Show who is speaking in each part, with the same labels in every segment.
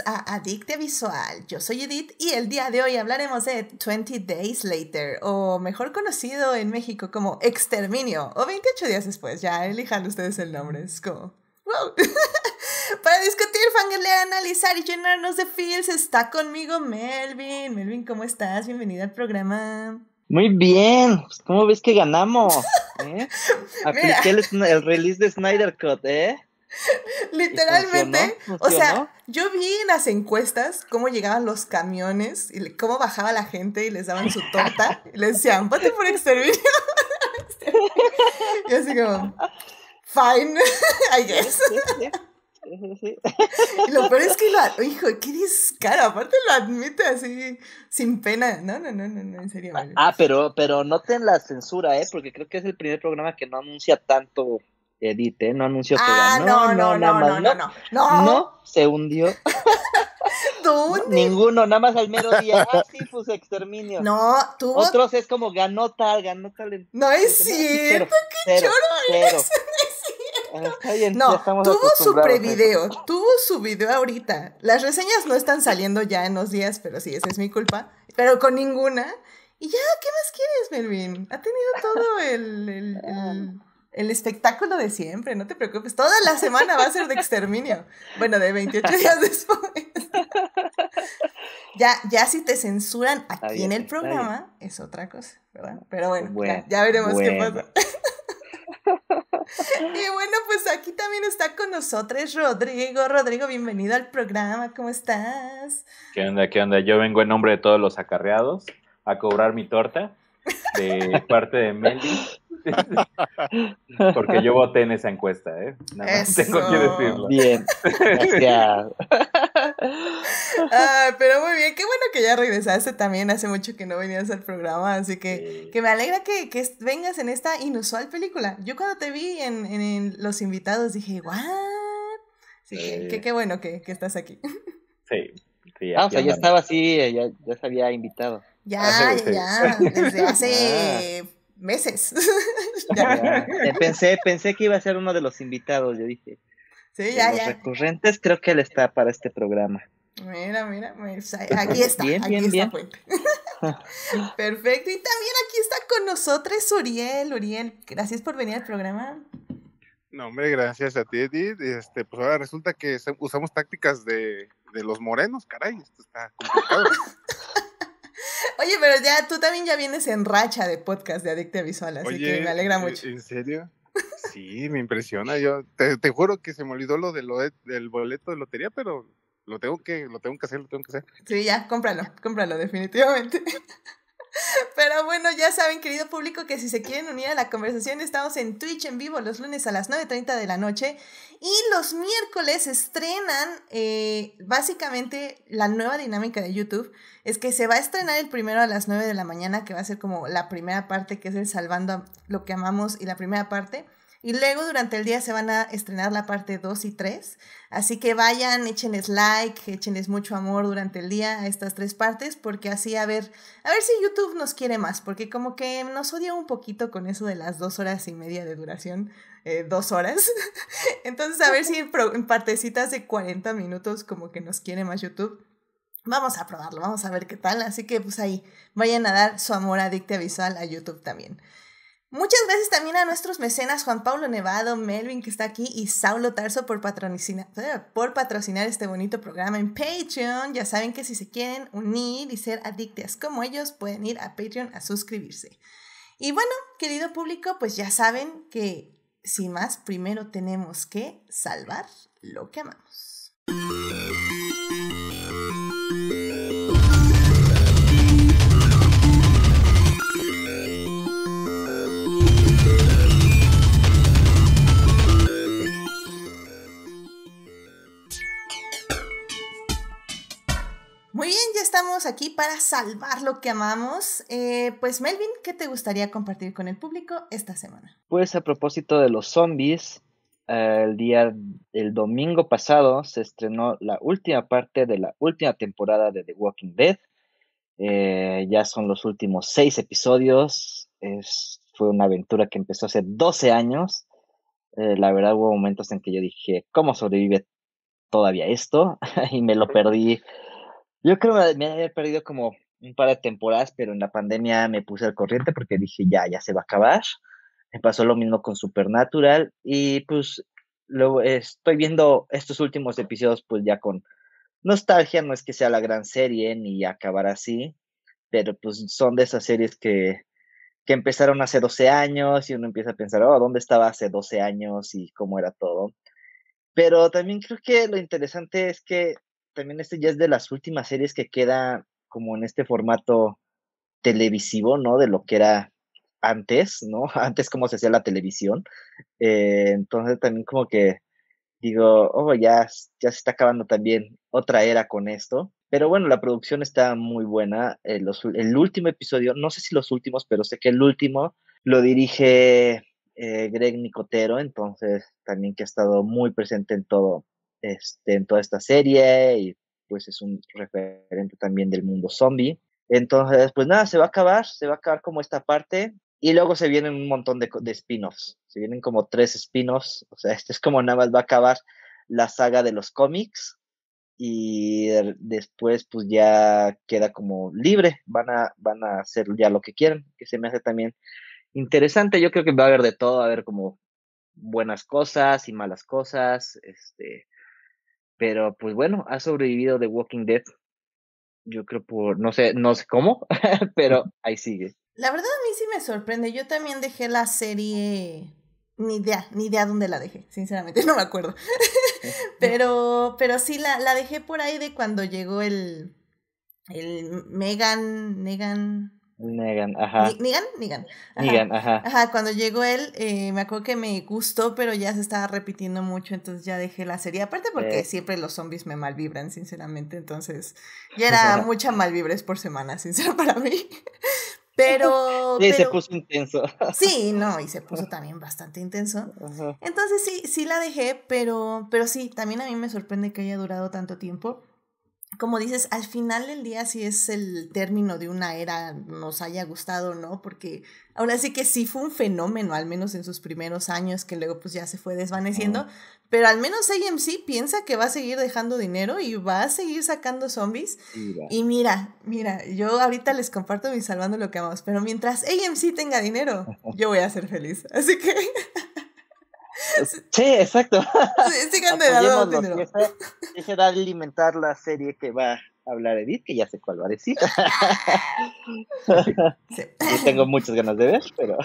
Speaker 1: a Adicte Visual. Yo soy Edith y el día de hoy hablaremos de 20 Days Later, o mejor conocido en México como Exterminio, o 28 días después, ya elijan ustedes el nombre, es como... ¡Wow! Para discutir, fangirlear, analizar y llenarnos de feels está conmigo Melvin. Melvin, ¿cómo estás? Bienvenido al programa.
Speaker 2: Muy bien, pues, ¿cómo ves que ganamos?
Speaker 1: ¿Eh? Apliqué el,
Speaker 2: el release de Snyder Cut, ¿eh?
Speaker 1: Literalmente, o sea, yo vi en las encuestas cómo llegaban los camiones y cómo bajaba la gente y les daban su torta y les decían, vete por exterminio. y así como, fine, I guess. Y lo peor es que lo, hijo, qué descaro, aparte lo admite así, sin pena. No, no, no, no, en serio. Ah,
Speaker 2: ah, pero, pero noten la censura, ¿eh? Porque creo que es el primer programa que no anuncia tanto Edite, no anunció que ah, ganó. No, no, no, no, no, no,
Speaker 1: no, no,
Speaker 2: se hundió. ¿Dónde? Ninguno, nada más al mero día. Ah, sí,
Speaker 1: pues exterminio. No, tú. Otros es como ganó tal, ganó tal. No es cierto,
Speaker 3: qué choro
Speaker 1: no, tuvo su prevideo, tuvo su video ahorita. Las reseñas no están saliendo ya en los días, pero sí, esa es mi culpa. Pero con ninguna. Y ya, ¿qué más quieres, Melvin? Ha tenido todo el ah, el espectáculo de siempre, no te preocupes, toda la semana va a ser de exterminio. Bueno, de 28 días después. ya, ya si te censuran aquí en el programa, es otra cosa, ¿verdad? Pero bueno, ya, veremos qué pasa. y bueno, pues aquí también está con nosotros Rodrigo. Rodrigo, bienvenido al programa, ¿cómo estás?
Speaker 4: ¿Qué onda? ¿Qué onda? Yo vengo en nombre de todos los acarreados a cobrar mi torta de parte de Meli. Porque yo voté en esa encuesta, ¿eh? tengo que decirlo. Bien,
Speaker 1: pero muy bien, qué bueno que ya regresaste también. Hace mucho que no venías al programa, así que, me alegra que, vengas en esta inusual película. Yo cuando te vi en, Los Invitados dije, ¿what?
Speaker 2: qué
Speaker 1: bueno que, estás aquí.
Speaker 2: Sí, ah, ya estaba así, eh, ya, ya se había invitado. Ah, ah. Ya, ya, ya, desde hace meses. pensé, pensé que iba a ser uno de los invitados, yo dije. Sí, ya, recurrentes, creo que él está para este programa.
Speaker 1: Mira, mira, pues, pues, aquí pues, está, bien, bien, bien. Perfecto, y también aquí está con nosotros Uriel, Uriel, gracias por venir al programa.
Speaker 3: No, hombre, gracias a ti, Edith. Este, pues ahora resulta que usamos tácticas de, de los morenos, caray, esto está complicado.
Speaker 1: Oye, pero ya tú también ya vienes en racha de podcast de Adicta Visual, así que me alegra mucho.
Speaker 3: ¿En serio? Sí, me impresiona. Yo te, juro que se me olvidó lo, del boleto de lotería, pero lo tengo que lo tengo que hacer, lo tengo que hacer.
Speaker 1: Sí, ya, cómpralo, cómpralo definitivamente. Pero bueno, ya saben, querido público, que si se quieren unir a la conversación, estamos en Twitch en vivo los lunes a las 9.30 de la noche. Y los miércoles estrenan eh, básicamente la nueva dinámica de YouTube. Es que se va a estrenar el primero a las 9 de la mañana, que va a ser como la primera parte, que es el salvando lo que amamos y la primera parte. Y luego durante el día se van a estrenar la parte 2 y 3. Así que vayan, échenles like, échenles mucho amor durante el día a estas tres partes, porque así a ver, a ver si YouTube nos quiere más, porque como que nos odia un poquito con eso de las dos horas y media de duración, eh, dos horas. Entonces a ver si en partecitas de 40 minutos como que nos quiere más YouTube vamos a probarlo, vamos a ver qué tal. Así que pues ahí, vayan a dar su amor adicta visual a YouTube también. Muchas gracias también a nuestros mecenas Juan Pablo Nevado, Melvin que está aquí y Saulo Tarso por patrocinar, eh, por patrocinar este bonito programa en Patreon. Ya saben que si se quieren unir y ser adictas como ellos, pueden ir a Patreon a suscribirse. Y bueno, querido público, pues ya saben que sin más, primero tenemos que salvar lo que amamos. Muy bien, ya estamos aquí para salvar lo que amamos. Eh, pues Melvin, ¿qué te gustaría compartir con el público esta semana?
Speaker 2: Pues a propósito de los zombies, eh, el día el domingo pasado se estrenó la última parte de la última temporada de The Walking Dead. Eh, ya son los últimos seis episodios. fue una aventura que empezó hace 12 años. la verdad hubo momentos en que yo dije, ¿cómo sobrevive todavía esto? y me lo perdí yo creo que me había perdido como un par de temporadas, pero en la pandemia me puse al corriente porque dije, ya, ya se va a acabar. Me pasó lo mismo con Supernatural y pues lo, estoy viendo estos últimos episodios pues ya con nostalgia, no es que sea la gran serie ni acabar así, pero pues son de esas series que, que empezaron hace 12 años y uno empieza a pensar, oh, ¿dónde estaba hace 12 años y cómo era todo? Pero también creo que lo interesante es que también este ya es de las últimas series que queda como en este formato televisivo, ¿no? De lo que era antes, ¿no? Antes como se hacía la televisión. Eh, entonces también como que digo, oh, ya, ya se está acabando también otra era con esto. Pero bueno, la producción está muy buena. Eh, el último episodio, no sé si los últimos, pero sé que el último lo dirige eh, Greg Nicotero, entonces también que ha estado muy presente en todo, este, en toda esta serie y pues es un referente también del mundo zombie. Entonces, pues nada, se va a acabar, se va a acabar como esta parte y luego se vienen un montón de, de spin-offs, se vienen como tres spin-offs, o sea, este es como nada más va a acabar la saga de los cómics y después pues ya queda como libre, van a, van a hacer ya lo que quieran, que se me hace también interesante, yo creo que va a haber de todo, a ver como buenas cosas y malas cosas, este, pero pues bueno, ha sobrevivido The Walking Dead. Yo creo por, no sé, no sé cómo, pero ahí sigue.
Speaker 1: La verdad a mí sí me sorprende. Yo también dejé la serie ni idea, ni idea dónde la dejé, sinceramente, no me acuerdo. pero, pero sí la, la dejé por ahí de cuando llegó el, el Megan, Megan,
Speaker 2: Negan, ajá.
Speaker 1: Negan, Negan. ajá. Ajá, cuando llegó él, eh, me acuerdo que me gustó, pero ya se estaba repitiendo mucho, entonces ya dejé la serie. Aparte porque siempre los zombies me malvibran, sinceramente, entonces ya era mucha malvibres por semana, sincero para mí. Pero, sí, se
Speaker 2: puso intenso.
Speaker 1: Sí, no, y se puso también bastante intenso. Entonces sí, sí la dejé, pero, pero sí, también a mí me sorprende que haya durado tanto tiempo como dices, al final del día si es el término de una era, nos haya gustado, o ¿no? Porque ahora sí que sí fue un fenómeno, al menos en sus primeros años, que luego pues ya se fue desvaneciendo, pero al menos AMC piensa que va a seguir dejando dinero y va a seguir sacando zombies. Y mira, mira, yo ahorita les comparto mi salvando lo que amamos, pero mientras AMC tenga dinero, yo voy a ser feliz. Así que... Sí, exacto.
Speaker 2: Sí, sigan de lado Que a alimentar la serie que va a hablar Edith, que ya sé cuál va a decir. Sí. Y tengo muchas ganas de ver, pero.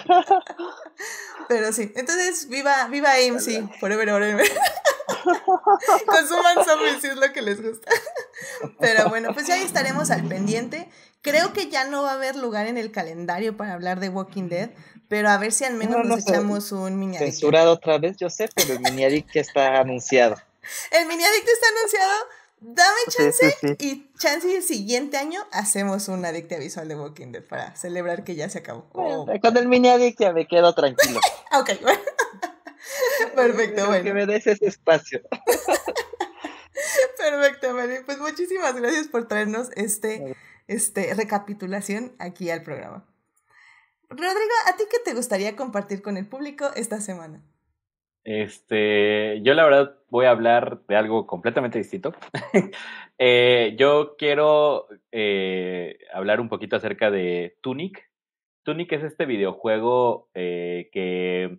Speaker 1: Pero sí. Entonces, viva, viva AMC, forever, forever. Consuman zombies si es lo que les gusta. Pero bueno, pues ya estaremos al pendiente. Creo que ya no va a haber lugar en el calendario para hablar de Walking mm. Dead, pero a ver si al menos nos echamos un mini
Speaker 2: Censurado otra vez, yo sé, pero el mini adicto está anunciado.
Speaker 1: El mini está anunciado. Dame chance y chance el siguiente año hacemos un adicto visual de Walking Dead para celebrar que ya se acabó. con el mini ya me quedo tranquilo. Ah, ok, bueno. Perfecto, bueno. Que me des ese espacio. Perfecto, Mary. Pues muchísimas gracias por traernos este este, recapitulación aquí al programa. Rodrigo, ¿a ti qué te gustaría compartir con el público esta semana?
Speaker 4: Este, yo la verdad voy a hablar de algo completamente distinto. Eh, yo quiero eh, hablar un poquito acerca de Tunic. Tunic es este videojuego eh, que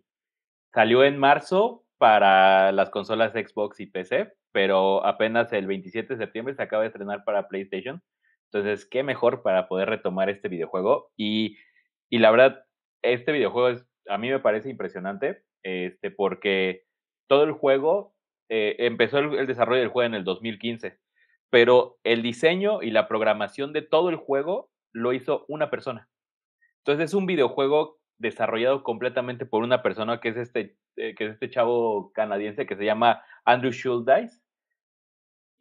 Speaker 4: salió en marzo para las consolas Xbox y PC, pero apenas el 27 de septiembre se acaba de estrenar para PlayStation. Entonces, qué mejor para poder retomar este videojuego. Y, la verdad, este videojuego es, a mí me parece impresionante, este, porque todo el juego, eh, empezó el, desarrollo del juego en el 2015, pero el diseño y la programación de todo el juego lo hizo una persona. Entonces, es un videojuego desarrollado completamente por una persona que es este, eh, que es este chavo canadiense que se llama Andrew Schuldice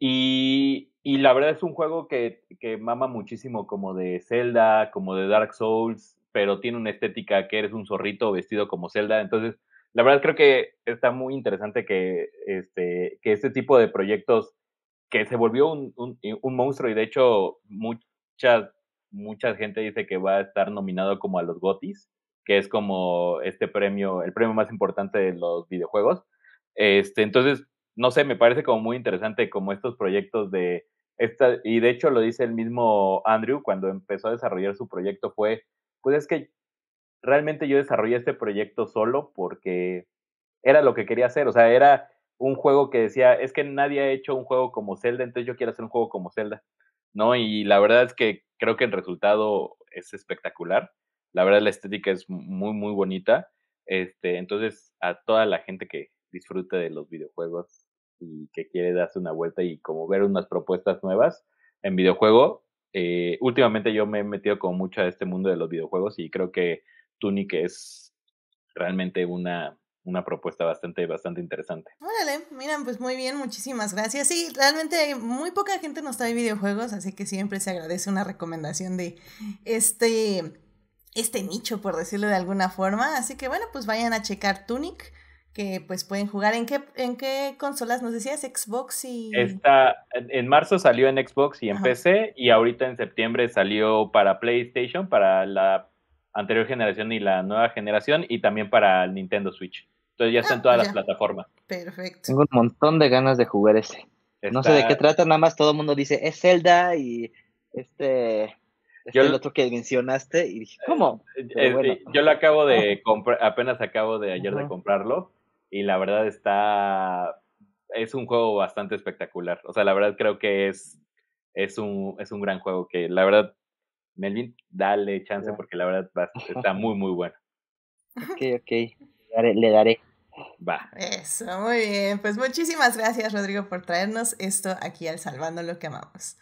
Speaker 4: y, la verdad es un juego que, mama muchísimo como de Zelda, como de Dark Souls, pero tiene una estética que eres un zorrito vestido como Zelda. Entonces, la verdad creo que está muy interesante que este, que este tipo de proyectos que se volvió un, un, eh, monstruo y de hecho mucha, mucha gente dice que va a estar nominado como a los GOTIS, que es como este premio, el premio más importante de los videojuegos. Este, entonces, no sé, me parece como muy interesante como estos proyectos de esta, y de hecho lo dice el mismo Andrew cuando empezó a desarrollar su proyecto fue, pues es que realmente yo desarrollé este proyecto solo porque era lo que quería hacer, o sea, era un juego que decía, es que nadie ha hecho un juego como Zelda, entonces yo quiero hacer un juego como Zelda, ¿no? Y la verdad es que creo que el resultado es espectacular, la verdad la estética es muy, muy bonita, este, entonces a toda la gente que disfrute de los videojuegos, y que quiere darse una vuelta y como ver unas propuestas nuevas en videojuego. Eh, últimamente yo me he metido como mucho a este mundo de los videojuegos y creo que Tunic es realmente una, una propuesta bastante, bastante interesante.
Speaker 1: Órale, miren, pues muy bien, muchísimas gracias. Sí, realmente muy poca gente nos trae videojuegos, así que siempre se agradece una recomendación de este, este nicho, por decirlo de alguna forma. Así que bueno, pues vayan a checar Tunic que pues pueden jugar. ¿En qué, en qué consolas nos decías? Xbox y...
Speaker 4: está en marzo salió en Xbox y en PC y ahorita en septiembre salió para PlayStation, para la anterior generación y la nueva generación y también para el Nintendo Switch. Entonces ya está en ah, todas las plataformas.
Speaker 1: Perfecto.
Speaker 2: Tengo un montón de ganas de jugar ese. No sé de qué trata, nada más todo el mundo dice, es Zelda y este... este yo, el otro que mencionaste y dije, ¿cómo? Eh, eh,
Speaker 4: yo lo acabo de comprar, apenas acabo de ayer de comprarlo, y la verdad está, es un juego bastante espectacular. O sea, la verdad creo que es, es, un, es un gran juego que la verdad, Melvin, dale chance porque la verdad está muy, muy
Speaker 2: bueno. Ok, ok, le daré. Le daré. Va.
Speaker 1: Eso, muy bien. Pues muchísimas gracias, Rodrigo, por traernos esto aquí al Salvando lo que amamos.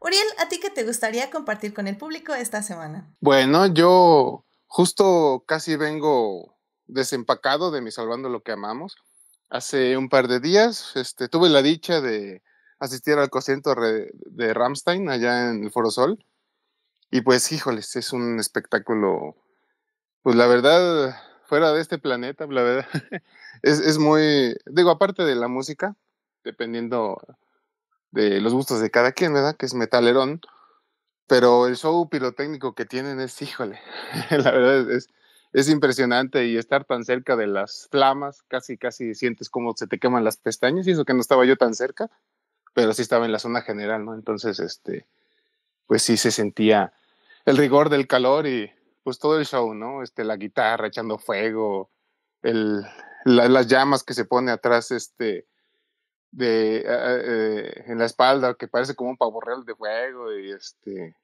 Speaker 1: Uriel, ¿a ti qué te gustaría compartir con el público esta semana?
Speaker 3: Bueno, yo justo casi vengo desempacado de mi Salvando lo que amamos. Hace un par de días este, tuve la dicha de asistir al concierto de Ramstein allá en el Foro Sol. Y pues, híjoles, es un espectáculo, pues la verdad, fuera de este planeta, la verdad, es, es muy, digo, aparte de la música, dependiendo de los gustos de cada quien, ¿verdad? Que es metalerón, pero el show pirotécnico que tienen es, híjole, la verdad es, es impresionante y estar tan cerca de las flamas, casi, casi sientes como se te queman las pestañas y eso que no estaba yo tan cerca, pero sí estaba en la zona general, ¿no? Entonces, este, pues sí se sentía el rigor del calor y pues todo el show, ¿no? Este, la guitarra echando fuego, el, las llamas que se pone atrás, este, de, eh, en la espalda, que parece como un pavorreal de fuego y este,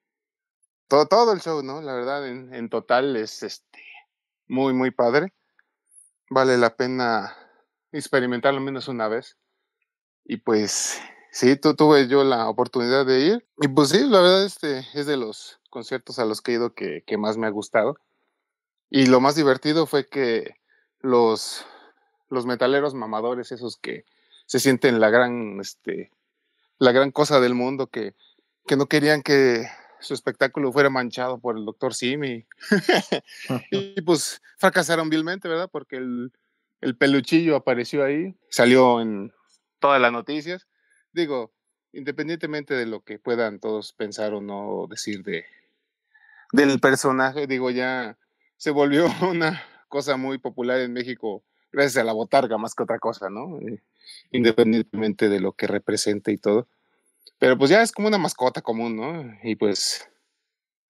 Speaker 3: todo, todo el show, ¿no? La verdad, en, en total es, este, muy, muy padre. Vale la pena experimentarlo menos una vez. Y pues sí, tuve yo la oportunidad de ir. Y pues sí, la verdad este es de los conciertos a los que he ido que, que más me ha gustado. Y lo más divertido fue que los, los metaleros mamadores, esos que se sienten la gran, este, la gran cosa del mundo, que, que no querían que su espectáculo fuera manchado por el doctor Simi. y pues fracasaron vilmente, ¿verdad? Porque el, peluchillo apareció ahí, salió en todas las noticias. Digo, independientemente de lo que puedan todos pensar o no decir de del personaje, digo, ya se volvió una cosa muy popular en México gracias a la botarga más que otra cosa, ¿no? Eh, independientemente de lo que represente y todo. Pero pues ya es como una mascota común, ¿no? Y pues,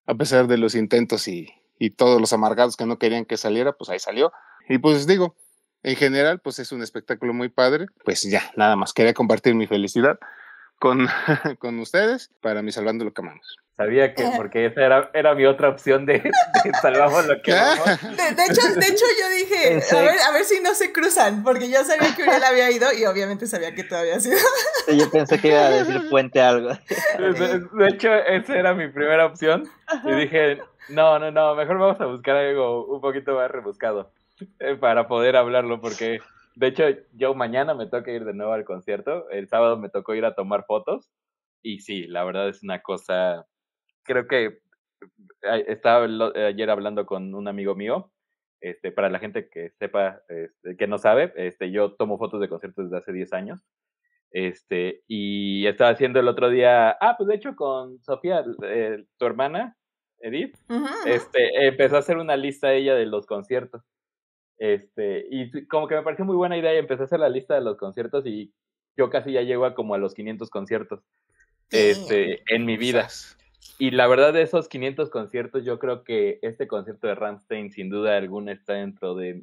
Speaker 3: a pesar de los intentos y, y todos los amargados que no querían que saliera, pues ahí salió. Y pues digo, en general, pues es un espectáculo muy padre. Pues ya, nada más quería compartir mi felicidad con, con ustedes para mi Salvando lo que amamos. Sabía
Speaker 4: que, porque esa era, era mi otra opción de, salvamos lo que amamos.
Speaker 1: De, hecho, yo dije, a ver, a ver si no se cruzan, porque yo sabía que Uriel había ido y obviamente sabía que todavía. habías ido.
Speaker 2: yo pensé que iba a decir puente algo. De, de
Speaker 4: hecho, esa era mi primera opción y dije, no, no, no, mejor vamos a buscar algo un poquito más rebuscado eh, para poder hablarlo, porque de hecho, yo mañana me toca ir de nuevo al concierto. El sábado me tocó ir a tomar fotos. Y sí, la verdad es una cosa. Creo que estaba ayer hablando con un amigo mío. Este, para la gente que sepa, este, que no sabe, este, yo tomo fotos de conciertos desde hace 10 años. Este, y estaba haciendo el otro día, ah, pues de hecho con Sofía, eh, tu hermana, Edith, este, empezó a hacer una lista ella de los conciertos. Este, y como que me pareció muy buena idea y empecé a hacer la lista de los conciertos y yo casi ya llego a como a los 500 conciertos este, en mi vida. Y la verdad de esos 500 conciertos, yo creo que este concierto de Ramstein sin duda alguna está dentro de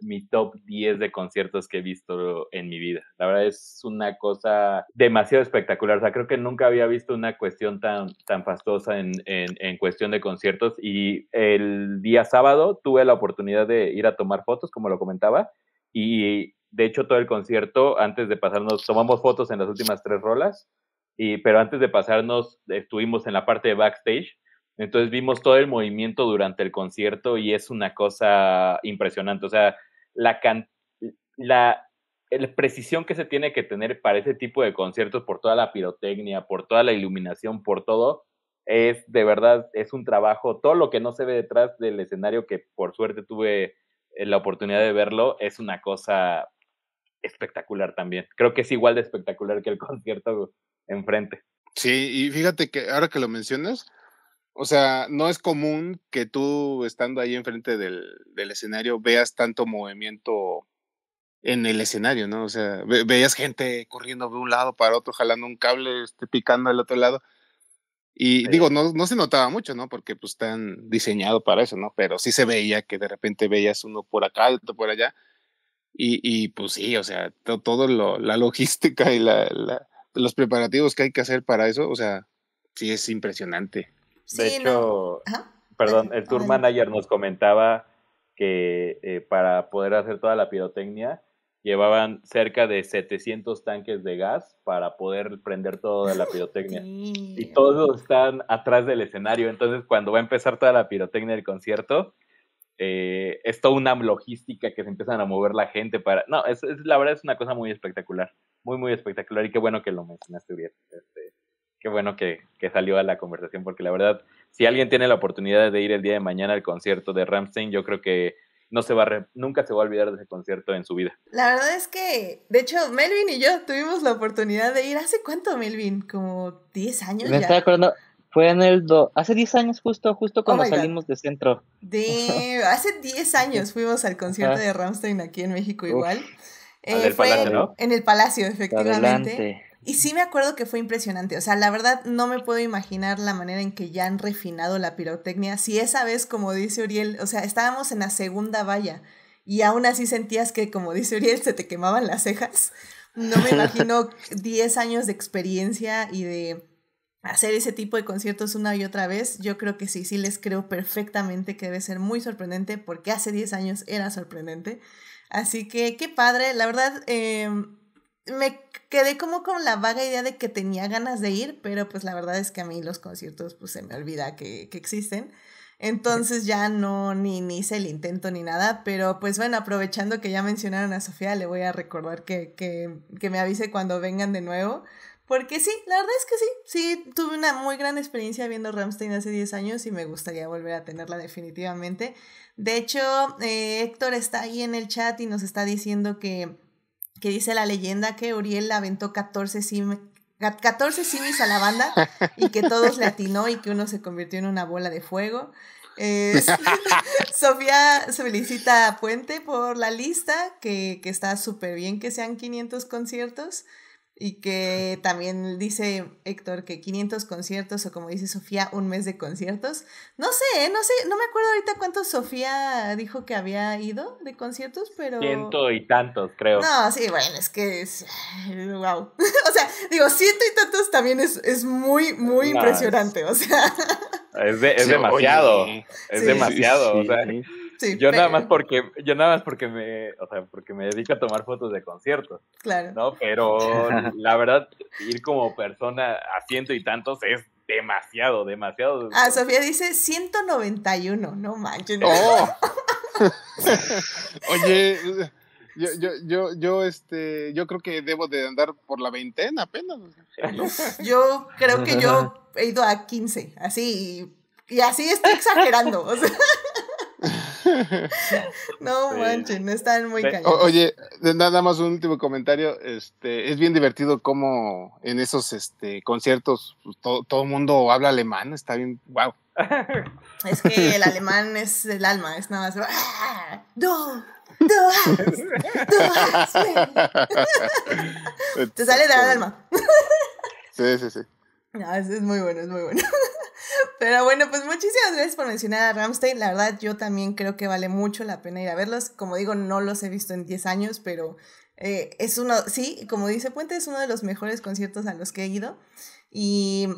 Speaker 4: mi top 10 de conciertos que he visto en mi vida. La verdad es una cosa demasiado espectacular. O sea, creo que nunca había visto una cuestión tan, tan fastosa en, en, en cuestión de conciertos. Y el día sábado tuve la oportunidad de ir a tomar fotos, como lo comentaba. Y de hecho, todo el concierto, antes de pasarnos, tomamos fotos en las últimas tres rolas. Y, pero antes de pasarnos, estuvimos en la parte de backstage. Entonces vimos todo el movimiento durante el concierto y es una cosa impresionante. O sea, la, la, precisión que se tiene que tener para ese tipo de conciertos, por toda la pirotecnia, por toda la iluminación, por todo, es de verdad, es un trabajo, todo lo que no se ve detrás del escenario, que por suerte tuve eh, la oportunidad de verlo, es una cosa espectacular
Speaker 3: también. Creo que es igual de espectacular que el concierto enfrente. Sí, y fíjate que ahora que lo mencionas, o sea, no es común que tú estando ahí enfrente del, del escenario veas tanto movimiento en el escenario, ¿no? O sea, veías gente corriendo de un lado para otro, jalando un cable, este, picando al otro lado. Y digo, no, no se notaba mucho, ¿no? Porque pues están diseñados para eso, ¿no? Pero sí se veía que de repente veías uno por acá, otro por allá. Y, y pues sí, o sea, toda todo lo, la logística y los preparativos que hay que hacer para eso, o sea, sí es impresionante de hecho, perdón, el tour manager nos comentaba
Speaker 4: que eh, para poder hacer toda la pirotecnia llevaban cerca de 700 tanques de gas para poder prender toda la pirotecnia. Y todos están atrás del escenario, entonces cuando va a empezar toda la pirotecnia del concierto, eh, es toda una logística que se empiezan a mover la gente para... No, es, la verdad es una cosa muy espectacular, muy, muy espectacular y qué bueno que lo mencionaste, Uriel. Este, qué bueno que, que, salió a la conversación, porque la verdad, si alguien tiene la oportunidad de ir el día de mañana al concierto de Ramstein, yo creo que no se va nunca se va a olvidar de ese concierto en su vida.
Speaker 1: La verdad es que, de hecho, Melvin y yo tuvimos la oportunidad de ir. ¿Hace cuánto, Melvin? Como 10 años. Me Estaba
Speaker 2: acordando, fue en el hace 10 años justo, justo cuando oh salimos de centro.
Speaker 1: De hace 10 años fuimos al concierto de Ramstein aquí en México igual. Eh, en el Palacio, efectivamente. Y sí me acuerdo que fue impresionante. O sea, la verdad no me puedo imaginar la manera en que ya han refinado la pirotecnia. Si esa vez, como dice Uriel, o sea, estábamos en la segunda valla y aún así sentías que, como dice Uriel, se te quemaban las cejas. No me imagino 10 años de experiencia y de hacer ese tipo de conciertos una y otra vez. Yo creo que sí, sí les creo perfectamente que debe ser muy sorprendente porque hace 10 años era sorprendente. Así que qué padre, la verdad. Em, me quedé como con la vaga idea de que tenía ganas de ir, pero pues la verdad es que a mí los conciertos pues se me olvida que, existen. Entonces ya no, ni, ni hice el intento ni nada, pero pues bueno, aprovechando que ya mencionaron a Sofía, le voy a recordar que, que, que me avise cuando vengan de nuevo, porque sí, la verdad es que sí, sí, tuve una muy gran experiencia viendo Ramstein hace 10 años y me gustaría volver a tenerla definitivamente. De hecho, eh, Héctor está ahí en el chat y nos está diciendo que que dice la leyenda que Uriel aventó 14 simis, a la banda y que todos le atinó y que uno se convirtió en una bola de fuego. Sofía felicita a Puente por la lista, que, que está súper bien que sean 500 conciertos. Y que también dice Héctor que 500 conciertos o como dice Sofía, un mes de conciertos. No sé, no sé, no me acuerdo ahorita cuántos Sofía dijo que había ido de conciertos, pero... Ciento
Speaker 4: y tantos, creo. No, sí, bueno,
Speaker 1: es que es... ¡Wow! o sea, digo, ciento y tantos también es, es muy, muy impresionante, o sea...
Speaker 4: Es, es demasiado, es demasiado, o sea yo nada más porque, yo nada más porque me, o sea, porque me dedico a tomar fotos de conciertos.
Speaker 1: Claro.
Speaker 2: ¿no? Pero
Speaker 4: la verdad, ir como persona a ciento y tantos es
Speaker 3: demasiado,
Speaker 4: demasiado.
Speaker 1: Ah, Sofía dice 191, no manches. Oh.
Speaker 3: Oye, yo, yo, yo, yo, este, yo creo que debo de andar por la veintena apenas. yo creo que yo
Speaker 1: he ido a 15, así, y, así estoy exagerando. O sea. no manchen, están muy callados. oye,
Speaker 3: nada más un último comentario. Este, es bien divertido cómo en esos este, conciertos pues, todo, el mundo habla alemán, está bien, wow.
Speaker 1: Es que el alemán es el alma, es nada más. Ah, ¡Do! ¡Do! ¡Do!
Speaker 3: Te sale de este, alma. Sí, sí, sí.
Speaker 1: No, es muy bueno, es muy bueno. Pero bueno, pues muchísimas gracias por mencionar a Ramstein. La verdad, yo también creo que vale mucho la pena ir a verlos. Como digo, no los he visto en 10 años, pero eh, es uno, sí, como dice Puente, es uno de los mejores conciertos a los que he ido. Y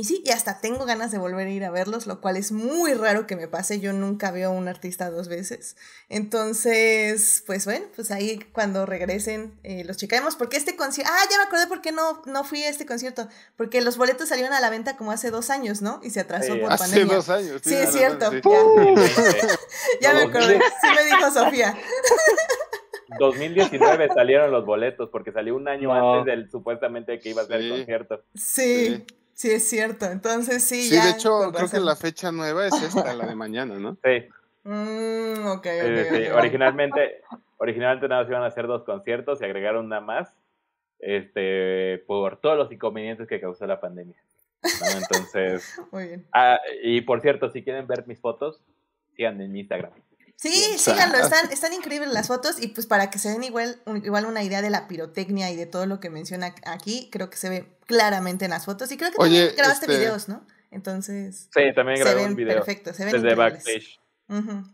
Speaker 1: y sí, y hasta tengo ganas de volver a ir a verlos, lo cual es muy raro que me pase. Yo nunca veo a un artista dos veces. Entonces, pues bueno, pues ahí cuando regresen eh, los checaremos. Porque este concierto. Ah, ya me acordé por qué no, no fui a este concierto. Porque los boletos salieron a la venta como hace dos años, ¿no? Y se atrasó por Hace dos
Speaker 3: años. Sí, es cierto.
Speaker 1: ya, me acordé. Sí me dijo Sofía.
Speaker 4: 2019 salieron los boletos porque salió un año antes del supuestamente que iba a ser el concierto. sí.
Speaker 1: Sí, es cierto.
Speaker 3: Entonces sí. Sí, de hecho, creo que la fecha nueva es esta, la de mañana, ¿no? Mm, sí. okay,
Speaker 4: Originalmente, originalmente nada más iban a hacer dos conciertos y agregaron nada más este, por todos los inconvenientes que causó la pandemia. Entonces, Muy bien. Ah, y por cierto, si quieren ver mis fotos, sigan en mi Instagram.
Speaker 1: Sí, síganlo, están, están increíbles las fotos y pues para que se den igual, una idea de la pirotecnia y de todo lo que menciona aquí, creo que se ve claramente en las fotos y creo que también grabaste este videos, ¿no? Entonces... Sí, también grabé un video. Perfecto, se ven Desde backstage.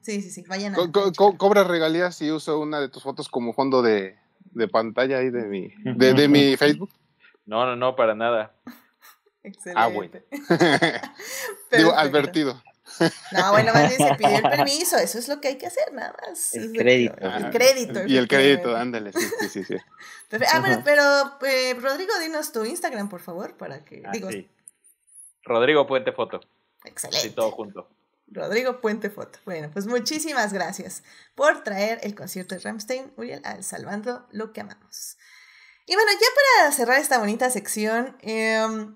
Speaker 1: Sí, sí, sí, vayan a... ver
Speaker 3: ¿Cobras cobra regalías si uso una de tus fotos como fondo de, de pantalla ahí de mi, de, de mi Facebook.
Speaker 4: No, no, no, para nada.
Speaker 1: Ah, Excelente. Ah, bueno. Digo,
Speaker 3: advertido.
Speaker 1: No, bueno, más bien se pide el permiso, eso es lo que hay que hacer, nada más. El crédito. El, crédito. Y el crédito, ándale, sí, sí, sí. ah, bueno, pero, eh, Rodrigo, dinos tu Instagram, por favor, para que... Ah,
Speaker 4: Rodrigo Puente Foto. Excelente. Sí, todo junto.
Speaker 1: Rodrigo Puente Foto. Bueno, pues muchísimas gracias por traer el concierto de Ramstein, Uriel, al Salvando lo que amamos. Y bueno, ya para cerrar esta bonita sección, eh,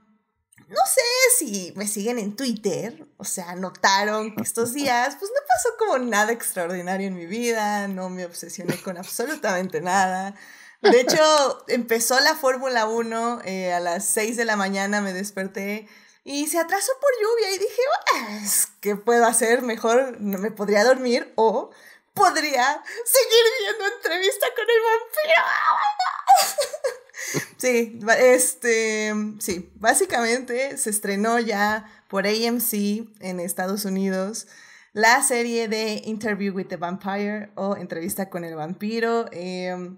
Speaker 1: no sé si me siguen en Twitter, o sea, notaron que estos días, pues no pasó como nada extraordinario en mi vida, no me obsesioné con absolutamente nada. De hecho, empezó la Fórmula 1 eh, a las 6 de la mañana, me desperté y se atrasó por lluvia y dije, ¿qué puedo hacer? Mejor me podría dormir o podría seguir viendo entrevista con el vampiro. sí, este, sí, básicamente se estrenó ya por AMC en Estados Unidos la serie de Interview with the Vampire o Entrevista con el Vampiro. Eh,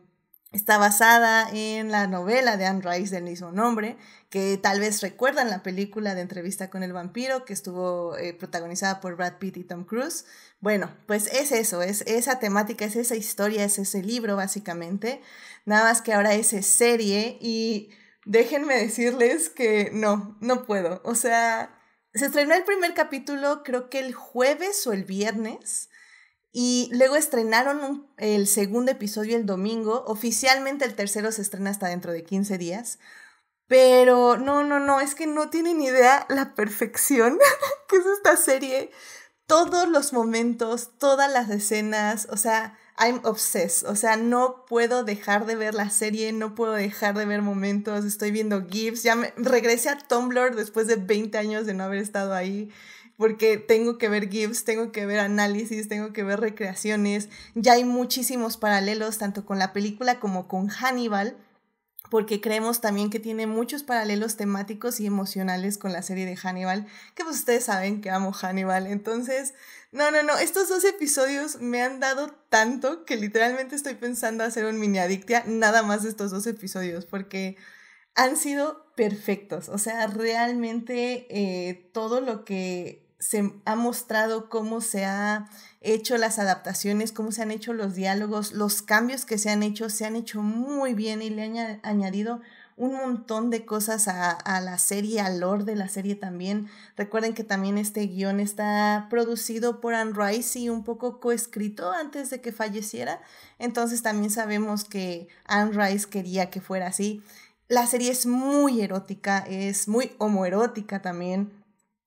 Speaker 1: Está basada en la novela de Anne Rice del mismo nombre, que tal vez recuerdan la película de entrevista con el vampiro que estuvo eh, protagonizada por Brad Pitt y Tom Cruise. Bueno, pues es eso, es esa temática, es esa historia, es ese libro básicamente, nada más que ahora es serie y déjenme decirles que no, no puedo. O sea, se estrenó el primer capítulo creo que el jueves o el viernes y luego estrenaron el segundo episodio el domingo. Oficialmente el tercero se estrena hasta dentro de 15 días. Pero no, no, no, es que no tienen idea la perfección que es esta serie. Todos los momentos, todas las escenas, o sea, I'm obsessed. O sea, no puedo dejar de ver la serie, no puedo dejar de ver momentos. Estoy viendo GIFs, ya me regresé a Tumblr después de 20 años de no haber estado ahí porque tengo que ver GIFs, tengo que ver análisis, tengo que ver recreaciones. Ya hay muchísimos paralelos tanto con la película como con Hannibal, porque creemos también que tiene muchos paralelos temáticos y emocionales con la serie de Hannibal, que pues ustedes saben que amo Hannibal. Entonces, no, no, no, estos dos episodios me han dado tanto que literalmente estoy pensando hacer un mini adictia nada más estos dos episodios, porque han sido perfectos. O sea, realmente eh, todo lo que se ha mostrado cómo se ha hecho las adaptaciones, cómo se han hecho los diálogos, los cambios que se han hecho, se han hecho muy bien y le han añadido un montón de cosas a, a la serie, al lore de la serie también. Recuerden que también este guión está producido por Anne Rice y un poco coescrito antes de que falleciera. Entonces también sabemos que Anne Rice quería que fuera así. La serie es muy erótica, es muy homoerótica también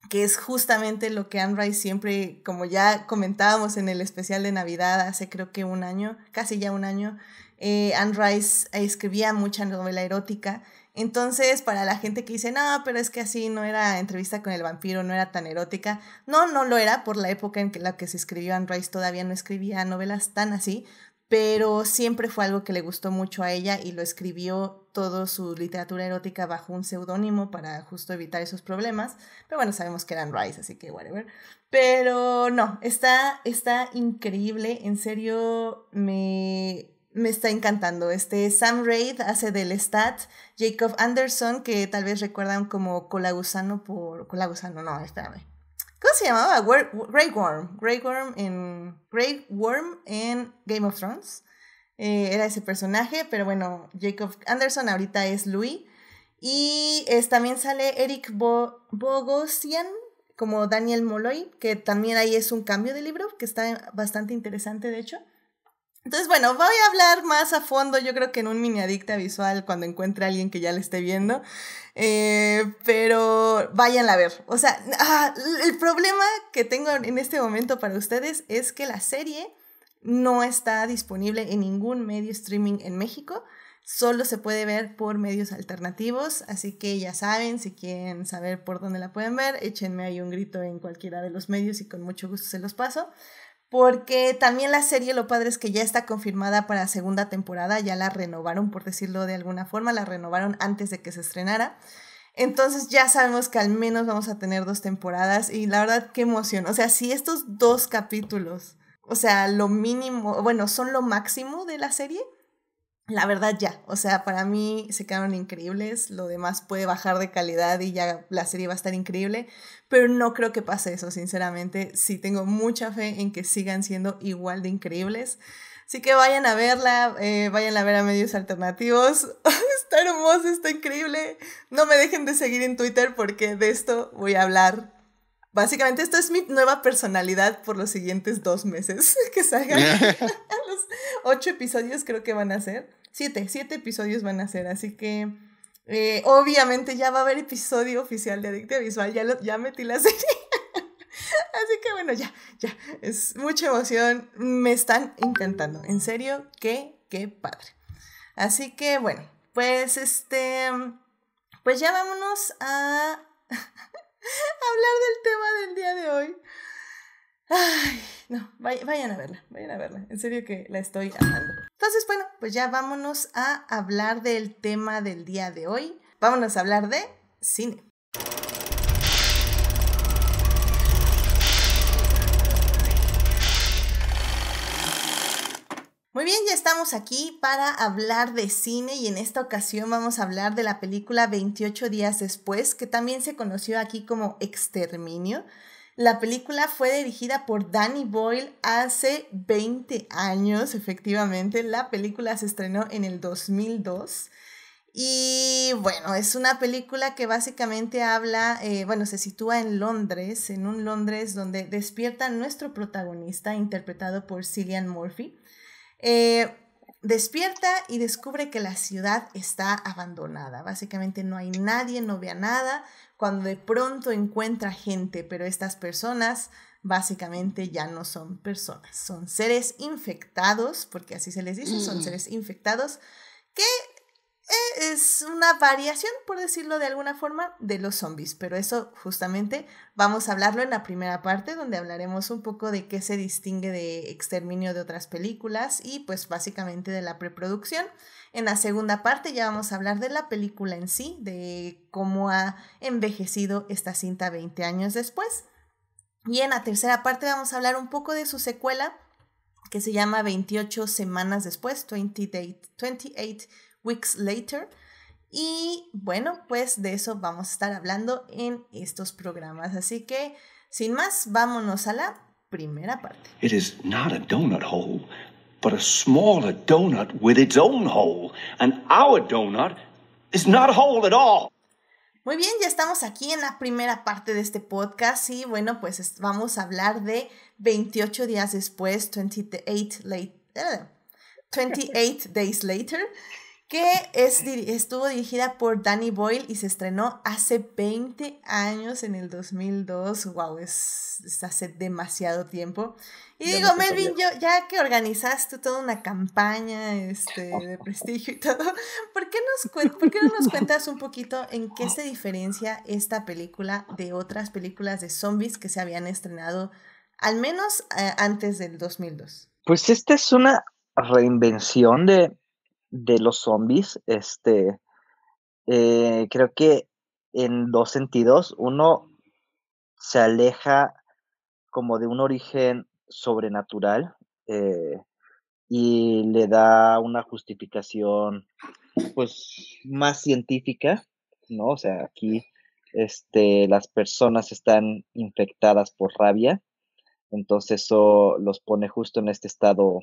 Speaker 1: que es justamente lo que Anne Rice siempre, como ya comentábamos en el especial de Navidad hace creo que un año, casi ya un año, eh, Anne Rice escribía mucha novela erótica. Entonces, para la gente que dice, no, pero es que así no era entrevista con el vampiro, no era tan erótica. No, no lo era por la época en que la que se escribió Anne Rice todavía no escribía novelas tan así, pero siempre fue algo que le gustó mucho a ella y lo escribió toda su literatura erótica bajo un seudónimo para justo evitar esos problemas. Pero bueno, sabemos que eran Rice, así que whatever. Pero no, está, está increíble, en serio me, está encantando. Este Sam Raid hace del Stat, Jacob Anderson, que tal vez recuerdan como Colagusano por... Colagusano, no, espérame. ¿Cómo se llamaba? Grey Worm. Grey Worm en, Grey Worm en Game of Thrones. Eh, era ese personaje, pero bueno, Jacob Anderson ahorita es Louis. Y también sale Eric Bogosian como Daniel Molloy, que también ahí es un cambio de libro, que está bastante interesante de hecho. Entonces, bueno, voy a hablar más a fondo, yo creo que en un mini adicta visual, cuando encuentre a alguien que ya le esté viendo, eh, pero váyanla a ver. O sea, ah, el problema que tengo en este momento para ustedes es que la serie no está disponible en ningún medio streaming en México, solo se puede ver por medios alternativos, así que ya saben, si quieren saber por dónde la pueden ver, échenme ahí un grito en cualquiera de los medios y con mucho gusto se los paso porque también la serie Lo Padre es que ya está confirmada para segunda temporada, ya la renovaron, por decirlo de alguna forma, la renovaron antes de que se estrenara. Entonces ya sabemos que al menos vamos a tener dos temporadas y la verdad qué emoción. O sea, si estos dos capítulos, o sea, lo mínimo, bueno, son lo máximo de la serie, la verdad ya, o sea, para mí se quedaron increíbles, lo demás puede bajar de calidad y ya la serie va a estar increíble, pero no creo que pase eso, sinceramente, sí tengo mucha fe en que sigan siendo igual de increíbles. Así que vayan a verla, eh, vayan a ver a medios alternativos. está hermosa, está increíble. No me dejen de seguir en Twitter porque de esto voy a hablar Básicamente, esto es mi nueva personalidad por los siguientes dos meses que salgan. los ocho episodios creo que van a ser. Siete, siete episodios van a ser. Así que, eh, obviamente, ya va a haber episodio oficial de Adicte Visual. Ya, lo, ya metí la serie. Así que, bueno, ya, ya. Es mucha emoción. Me están intentando En serio, qué, qué padre. Así que, bueno, pues este. Pues ya vámonos a hablar del tema del día de hoy. Ay, no, vayan a verla, vayan a verla. En serio que la estoy amando. Entonces, bueno, pues ya vámonos a hablar del tema del día de hoy. Vámonos a hablar de cine. Muy bien, ya estamos aquí para hablar de cine y en esta ocasión vamos a hablar de la película 28 días después, que también se conoció aquí como Exterminio. La película fue dirigida por Danny Boyle hace 20 años, efectivamente. La película se estrenó en el 2002. Y bueno, es una película que básicamente habla, eh, bueno, se sitúa en Londres, en un Londres donde despierta nuestro protagonista, interpretado por Cillian Murphy eh, despierta y descubre que la ciudad está abandonada. Básicamente no hay nadie, no vea nada, cuando de pronto encuentra gente, pero estas personas básicamente ya no son personas, son seres infectados, porque así se les dice, son mm. seres infectados que eh, es una variación, por decirlo de alguna forma, de los zombies, pero eso justamente vamos a hablarlo en la primera parte, donde hablaremos un poco de qué se distingue de exterminio de otras películas y pues básicamente de la preproducción. En la segunda parte ya vamos a hablar de la película en sí, de cómo ha envejecido esta cinta 20 años después. Y en la tercera parte vamos a hablar un poco de su secuela, que se llama 28 semanas después, 28, 28 Weeks Later. Y bueno, pues de eso vamos a estar hablando en estos programas. Así que, sin más, vámonos a la primera parte. It is not a donut hole, but a donut with its own hole. And our donut is not at all. Muy bien, ya estamos aquí en la primera parte de este podcast y bueno, pues vamos a hablar de 28 días después, 28, late, 28 eh, days later que es, estuvo dirigida por Danny Boyle y se estrenó hace 20 años, en el 2002. ¡Wow! Es, hace demasiado tiempo. Y digo, Melvin, yo, ya que organizaste toda una campaña este, de prestigio y todo, ¿por qué, nos no nos cuentas un poquito en qué se diferencia esta película de otras películas de zombies que se habían estrenado al menos eh, antes del 2002?
Speaker 2: Pues esta es una reinvención de, de los zombies, este, eh, creo que en dos sentidos. Uno, se aleja como de un origen sobrenatural eh, y le da una justificación pues más científica, ¿no? O sea, aquí este, las personas están infectadas por rabia, entonces eso los pone justo en este estado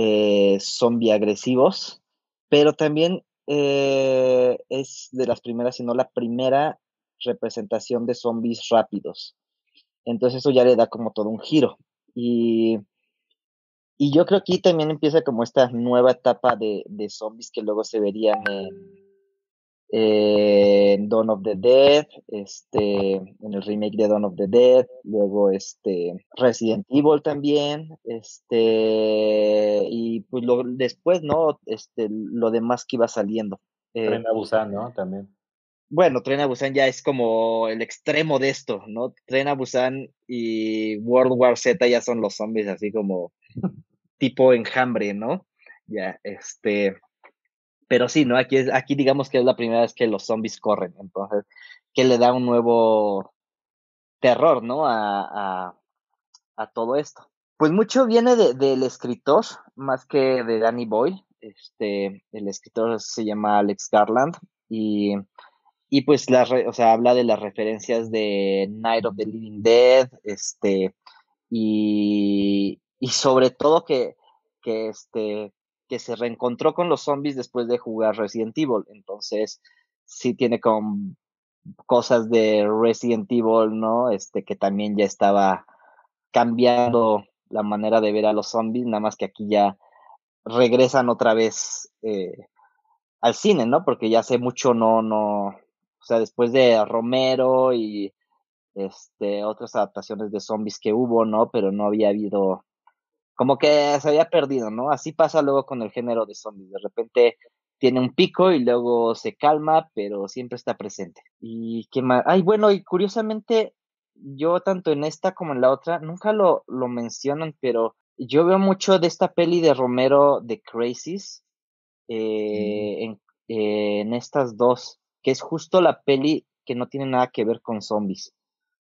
Speaker 2: eh, zombie agresivos, pero también eh, es de las primeras, si no la primera representación de zombies rápidos. Entonces eso ya le da como todo un giro. Y, y yo creo que también empieza como esta nueva etapa de, de zombies que luego se verían en eh, Dawn of the Dead, este, en el remake de Dawn of the Dead, luego este, Resident Evil también, este, y pues después, ¿no? Este, lo demás que iba saliendo. Eh, Tren a
Speaker 3: ¿no? También.
Speaker 2: Bueno, Tren a ya es como el extremo de esto, ¿no? Tren a y World War Z ya son los zombies así como tipo enjambre, ¿no? Ya, este, pero sí, ¿no? Aquí, es, aquí digamos que es la primera vez que los zombies corren, entonces, que le da un nuevo terror, ¿no? A, a, a todo esto. Pues mucho viene de, del escritor, más que de Danny Boyle. Este, el escritor se llama Alex Garland y y pues la o sea, habla de las referencias de Night of the Living Dead, este, y, y sobre todo que, que este, que se reencontró con los zombies después de jugar Resident Evil. Entonces, sí tiene como cosas de Resident Evil, ¿no? Este, que también ya estaba cambiando la manera de ver a los zombies, nada más que aquí ya regresan otra vez eh, al cine, ¿no? Porque ya hace mucho no, no, o sea, después de Romero y este, otras adaptaciones de zombies que hubo, ¿no? Pero no había habido como que se había perdido, ¿no? Así pasa luego con el género de zombies. De repente tiene un pico y luego se calma, pero siempre está presente. Y qué más. Ay, bueno, y curiosamente, yo tanto en esta como en la otra, nunca lo, lo mencionan, pero yo veo mucho de esta peli de Romero de Crazies eh, mm. en, eh, en estas dos, que es justo la peli que no tiene nada que ver con zombies.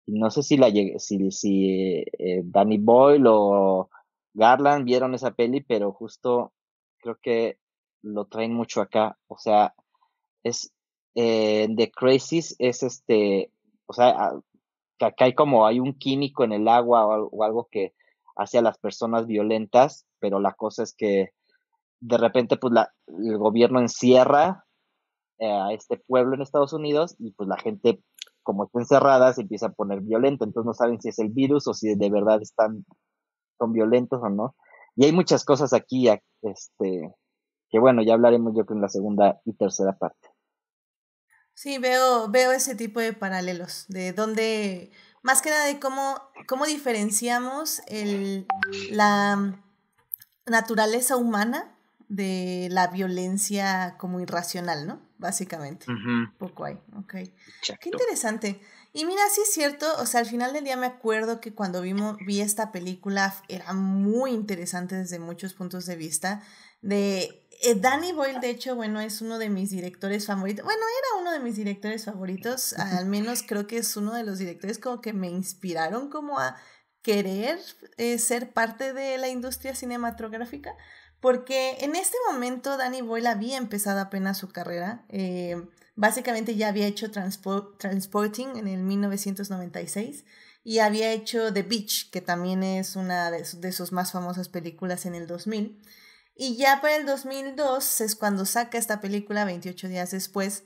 Speaker 2: No sé si la si, si eh, Danny Boyle o Garland vieron esa peli, pero justo creo que lo traen mucho acá. O sea, es eh, The Crisis es este, o sea, ah, que acá hay como hay un químico en el agua o, algo que hace a las personas violentas, pero la cosa es que de repente pues la, el gobierno encierra eh, a este pueblo en Estados Unidos y pues la gente como está encerrada se empieza a poner violenta, entonces no saben si es el virus o si de verdad están son violentos o no. Y hay muchas cosas aquí, este, que bueno, ya hablaremos yo creo en la segunda y tercera parte.
Speaker 1: Sí, veo, veo ese tipo de paralelos, de dónde, más que nada de cómo, cómo diferenciamos el, la naturaleza humana de la violencia como irracional, ¿no? Básicamente. poco ok. Qué interesante. Y mira, sí es cierto, o sea, al final del día me acuerdo que cuando vimos, vi esta película era muy interesante desde muchos puntos de vista. De eh, Danny Boyle, de hecho, bueno, es uno de mis directores favoritos. Bueno, era uno de mis directores favoritos, al menos creo que es uno de los directores como que me inspiraron como a querer eh, ser parte de la industria cinematográfica, porque en este momento Danny Boyle había empezado apenas su carrera. Eh, Básicamente ya había hecho Transporting en el 1996 y había hecho The Beach, que también es una de, sus más famosas películas en el 2000. Y ya para el 2002 es cuando saca esta película 28 días después,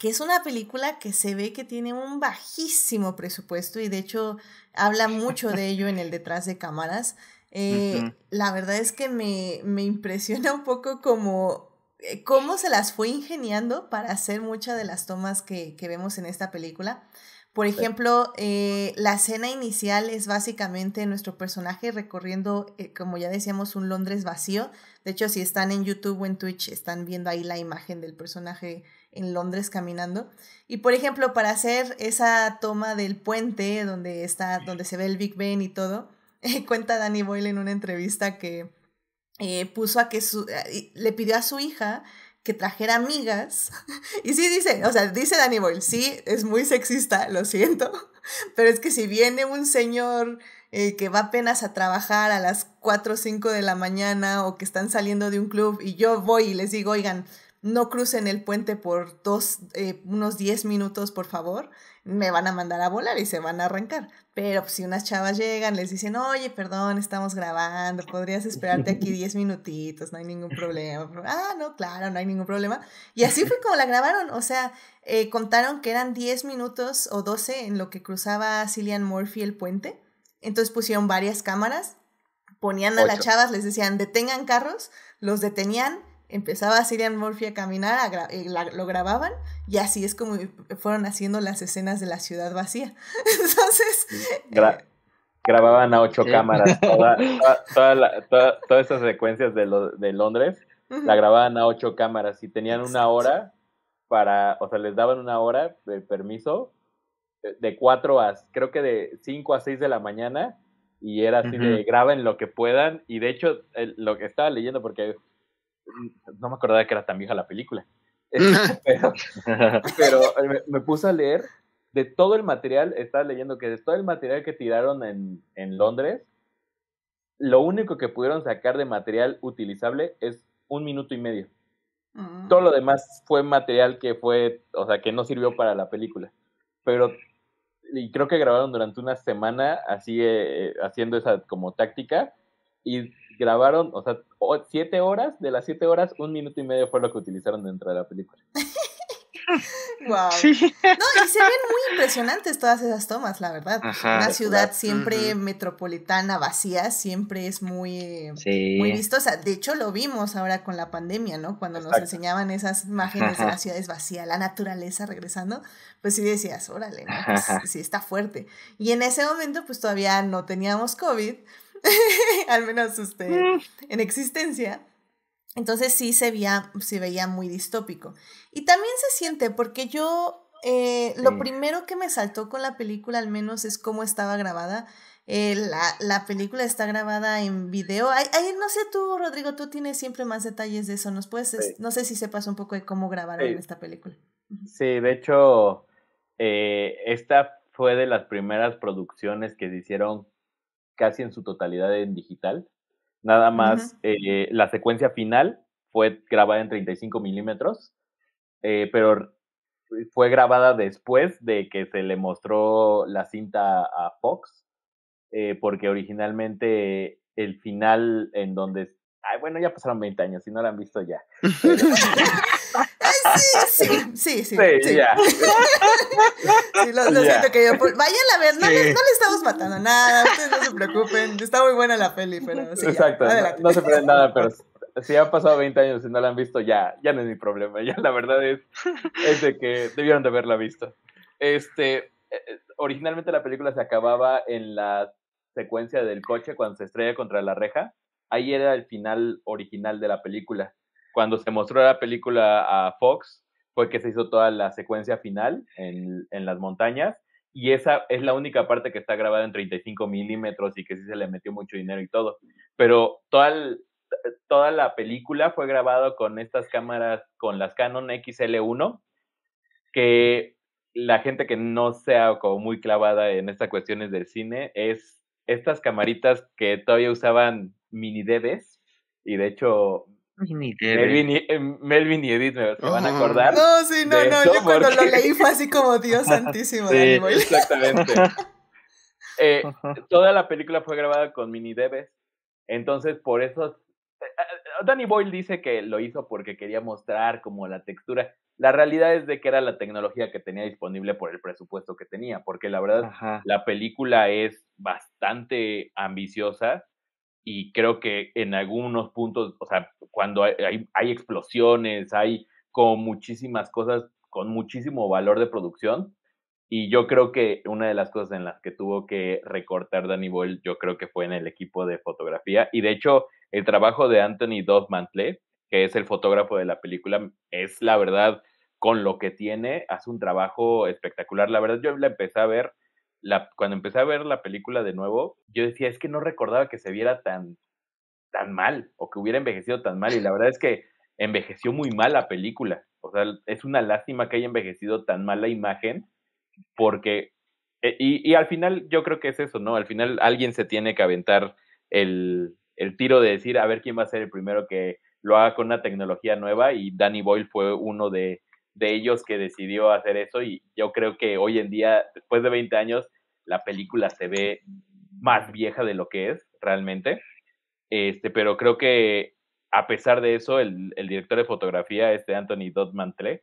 Speaker 1: que es una película que se ve que tiene un bajísimo presupuesto y de hecho habla mucho de ello en el detrás de cámaras. Eh, la verdad es que me, me impresiona un poco como eh, cómo se las fue ingeniando para hacer muchas de las tomas que, vemos en esta película. Por ejemplo, eh, la escena inicial es básicamente nuestro personaje recorriendo, eh, como ya decíamos, un Londres vacío. De hecho, si están en YouTube o en Twitch, están viendo ahí la imagen del personaje en Londres caminando. Y por ejemplo, para hacer esa toma del puente donde está, donde se ve el Big Ben y todo, cuenta Danny Boyle en una entrevista que eh, puso a que su, le pidió a su hija que trajera amigas. y sí dice, o sea, dice Danny Boyle, sí, es muy sexista, lo siento, pero es que si viene un señor eh, que va apenas a trabajar a las 4 o 5 de la mañana o que están saliendo de un club y yo voy y les digo, oigan, no crucen el puente por dos, eh, unos 10 minutos, por favor me van a mandar a volar y se van a arrancar. Pero pues, si unas chavas llegan, les dicen, oye, perdón, estamos grabando, podrías esperarte aquí 10 minutitos, no hay ningún problema. Ah, no, claro, no hay ningún problema. Y así fue como la grabaron, o sea, eh, contaron que eran 10 minutos o 12 en lo que cruzaba Cillian Murphy el puente. Entonces pusieron varias cámaras, ponían a las chavas, les decían, detengan carros, los detenían empezaba Cillian Murphy a caminar, lo grababan y así es como eh, fueron haciendo las escenas de la ciudad vacía. Entonces...
Speaker 4: Eh, grababan a ocho cámaras, toda, toda, todas esas secuencias de, de Londres, la grababan a ocho cámaras y tenían una hora para, o sea, les daban una hora de permiso eh, de cuatro a, creo que de cinco a seis de la mañana, y era así graben lo que puedan, y de hecho, lo que estaba leyendo, porque no me acordaba que era tan vieja la película. Este, pero, eh, me, puse a leer de todo el material, estaba leyendo que de todo el material que tiraron en, en Londres, lo único que pudieron sacar de material utilizable es un minuto y medio. Mm. Todo lo demás fue material que fue, o sea, que no sirvió para la película. Pero, y creo que grabaron durante una semana así, eh, eh, haciendo esa como táctica, y grabaron, o sea, siete horas, de las siete horas, un minuto y medio fue lo que utilizaron dentro de la película. wow.
Speaker 1: No, y se ven muy impresionantes todas esas tomas, la verdad. Una ciudad siempre metropolitana, vacía, siempre es muy, vistosa. De hecho, lo vimos ahora con la pandemia, ¿no? Cuando nos enseñaban esas imágenes de las ciudades vacías, la naturaleza regresando, pues sí decías, órale, ¿no? Pues sí está fuerte. Y en ese momento, pues todavía no teníamos COVID, al menos usted, mm. en existencia. Entonces sí se veía, se veía muy distópico. Y también se siente, porque yo eh, lo primero que me saltó con la película al menos es cómo estaba grabada. Eh, la, película está grabada en video. no sé tú, Rodrigo, tú tienes siempre más detalles de eso. ¿Nos puedes, no sé si sepas un poco de cómo grabaron esta película?
Speaker 4: Sí, de hecho, eh, esta fue de las primeras producciones que se hicieron casi en su totalidad en digital. Nada más eh, la secuencia final fue grabada en 35 milímetros, eh, pero fue grabada después de que se le mostró la cinta a Fox, eh, porque originalmente el final en donde... Ay, bueno, ya pasaron 20 años, si no la han visto ya.
Speaker 1: Sí, sí, sí, sí. Sí, lo, a ver, no, le, estamos matando nada, ustedes no se preocupen. Está muy buena la peli, pero Exacto, no,
Speaker 4: se prende nada, pero si han pasado 20 años y no la han visto, ya, ya no es mi problema. Ya la verdad es, es de que debieron de haberla visto. Este, eh, originalmente la película se acababa en la secuencia del coche cuando se estrella contra la reja. Ahí era el final original de la película cuando se mostró la película a Fox, fue que se hizo toda la secuencia final en, las montañas. Y esa es la única parte que está grabada en 35 milímetros y que sí se le metió mucho dinero y todo. Pero toda, toda la película fue grabada con estas cámaras, con las Canon XL1, que la gente que no sea como muy clavada en estas cuestiones del cine es estas camaritas que todavía usaban mini y de hecho
Speaker 2: eh,
Speaker 4: Melvin y, Edith se van a acordar. No, sí, no, no. Yo cuando lo leí
Speaker 1: fue así como Dios santísimo. sí, exactamente.
Speaker 4: Eh, toda la película fue grabada con mini debes. Entonces, por eso. Eh, Danny Boyle dice que lo hizo porque quería mostrar como la textura. La realidad es de que era la tecnología que tenía disponible por el presupuesto que tenía, porque la verdad la película es bastante ambiciosa y creo que en algunos puntos, o sea, cuando hay, hay, explosiones, hay como muchísimas cosas con muchísimo valor de producción, y yo creo que una de las cosas en las que tuvo que recortar Danny Boyle, yo creo que fue en el equipo de fotografía. Y de hecho, el trabajo de Anthony mantle que es el fotógrafo de la película, es la verdad, con lo que tiene, hace un trabajo espectacular. La verdad, yo la empecé a ver cuando empecé a ver la película de nuevo, yo decía, es que no recordaba que se viera tan, tan mal o que hubiera envejecido tan mal. Y la verdad es que envejeció muy mal la película. O sea, es una lástima que haya envejecido tan mal la imagen porque... Eh, y, y al final yo creo que es eso, ¿no? Al final alguien se tiene que aventar el tiro de decir a ver quién va a ser el primero que lo haga con una tecnología nueva y Danny Boyle fue uno de, de ellos que decidió hacer eso y yo creo que hoy en día, después de 20 años, la película se ve más vieja de lo que es realmente. Este, pero creo que a pesar de eso, el, director de fotografía, este Anthony tre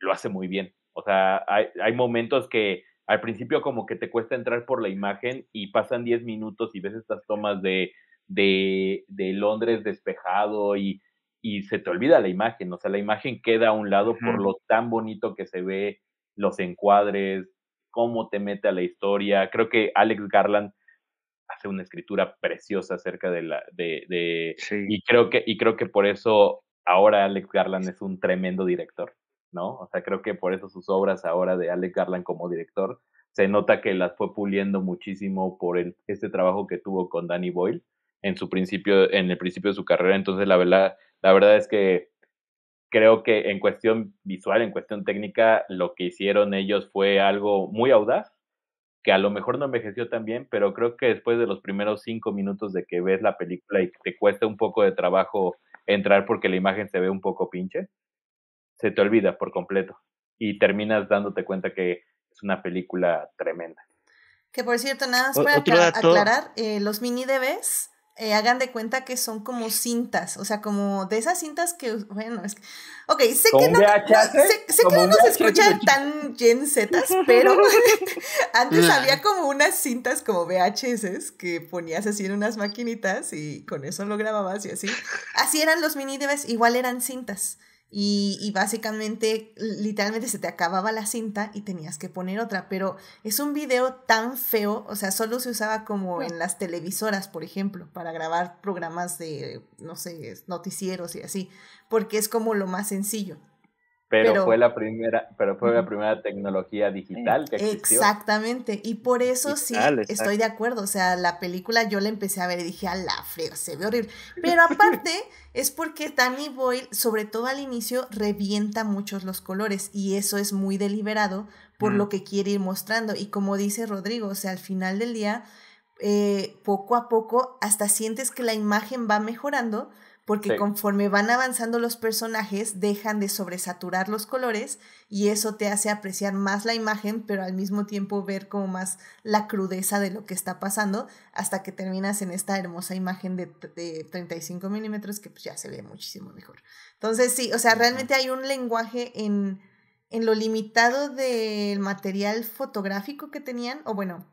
Speaker 4: lo hace muy bien. O sea, hay, momentos que al principio como que te cuesta entrar por la imagen y pasan 10 minutos y ves estas tomas de, de Londres despejado y y se te olvida la imagen, o sea, la imagen queda a un lado por lo tan bonito que se ve, los encuadres, cómo te mete a la historia. Creo que Alex Garland hace una escritura preciosa acerca de la de, y creo que y creo que por eso ahora Alex Garland es un tremendo director, ¿no? O sea, creo que por eso sus obras ahora de Alex Garland como director se nota que las fue puliendo muchísimo por el, este trabajo que tuvo con Danny Boyle en su principio en el principio de su carrera, entonces la verdad la verdad es que creo que en cuestión visual, en cuestión técnica, lo que hicieron ellos fue algo muy audaz, que a lo mejor no envejeció tan bien, pero creo que después de los primeros cinco minutos de que ves la película y te cuesta un poco de trabajo entrar porque la imagen se ve un poco pinche, se te olvida por completo y terminas dándote cuenta que es una película
Speaker 1: tremenda. Que por cierto, nada más para aclarar, eh, los mini DVs eh, hagan de cuenta que son como cintas, o sea, como de esas cintas que, bueno, es que, ok, sé que no, sé, que no nos escuchan tan gen pero antes había como unas cintas como VHS que ponías así en unas maquinitas y con eso lo grababas y así. Así eran los mini debes igual eran cintas. Y, y, básicamente, literalmente se te acababa la cinta y tenías que poner otra, pero es un video tan feo, o sea, solo se usaba como pues en las televisoras, por ejemplo, para grabar programas de, no sé, noticieros y así, porque es como lo más sencillo. Pero, fue la
Speaker 4: primera, pero fue la primera tecnología digital que existió.
Speaker 1: Exactamente, y por eso sí estoy de acuerdo, o sea, la película yo la empecé a ver y dije, a la se ve horrible. Pero aparte es porque Danny Boyle, sobre todo al inicio, revienta muchos los colores y eso es muy deliberado por lo que quiere ir mostrando. Y como dice Rodrigo, o sea, al final del día, eh, poco a poco, hasta sientes que la imagen va mejorando porque conforme van avanzando los personajes, dejan de sobresaturar los colores y eso te hace apreciar más la imagen, pero al mismo tiempo ver como más la crudeza de lo que está pasando hasta que terminas en esta hermosa imagen de, 35 milímetros que pues ya se ve muchísimo mejor. Entonces sí, o sea, realmente hay un lenguaje en, en lo limitado del material fotográfico que tenían, o bueno,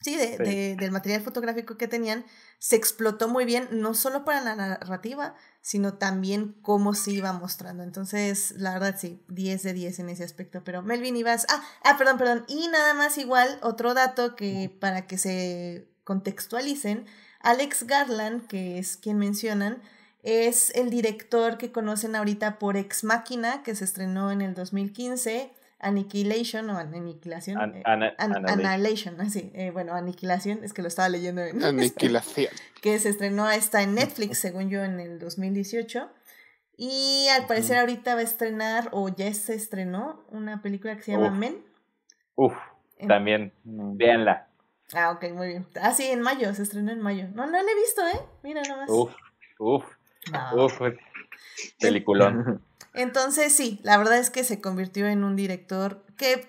Speaker 1: sí, sí. De, del material fotográfico que tenían, se explotó muy bien, no solo para la narrativa, sino también cómo se iba mostrando. Entonces, la verdad sí, 10 de 10 en ese aspecto. Pero Melvin, ibas... Ah, ah, perdón, perdón. Y nada más igual, otro dato que para que se contextualicen, Alex Garland, que es quien mencionan, es el director que conocen ahorita por Ex Máquina, que se estrenó en el 2015. Annihilation o aniquilación. Eh, annihilation, así. Eh, bueno, aniquilación, es que lo estaba leyendo en. Este,
Speaker 3: aniquilación.
Speaker 1: que se estrenó, está en Netflix, según yo, en el 2018. Y al parecer, ahorita va a estrenar, o ya se estrenó, una película que se llama Men.
Speaker 4: Uf, también, mm. véanla.
Speaker 1: Ah, ok, muy bien. Ah, sí, en mayo, se estrenó en mayo. No, no la he visto, ¿eh? Mira nomás. Uf,
Speaker 4: uf, uf. Pues, Peliculón.
Speaker 1: Entonces, sí, la verdad es que se convirtió en un director que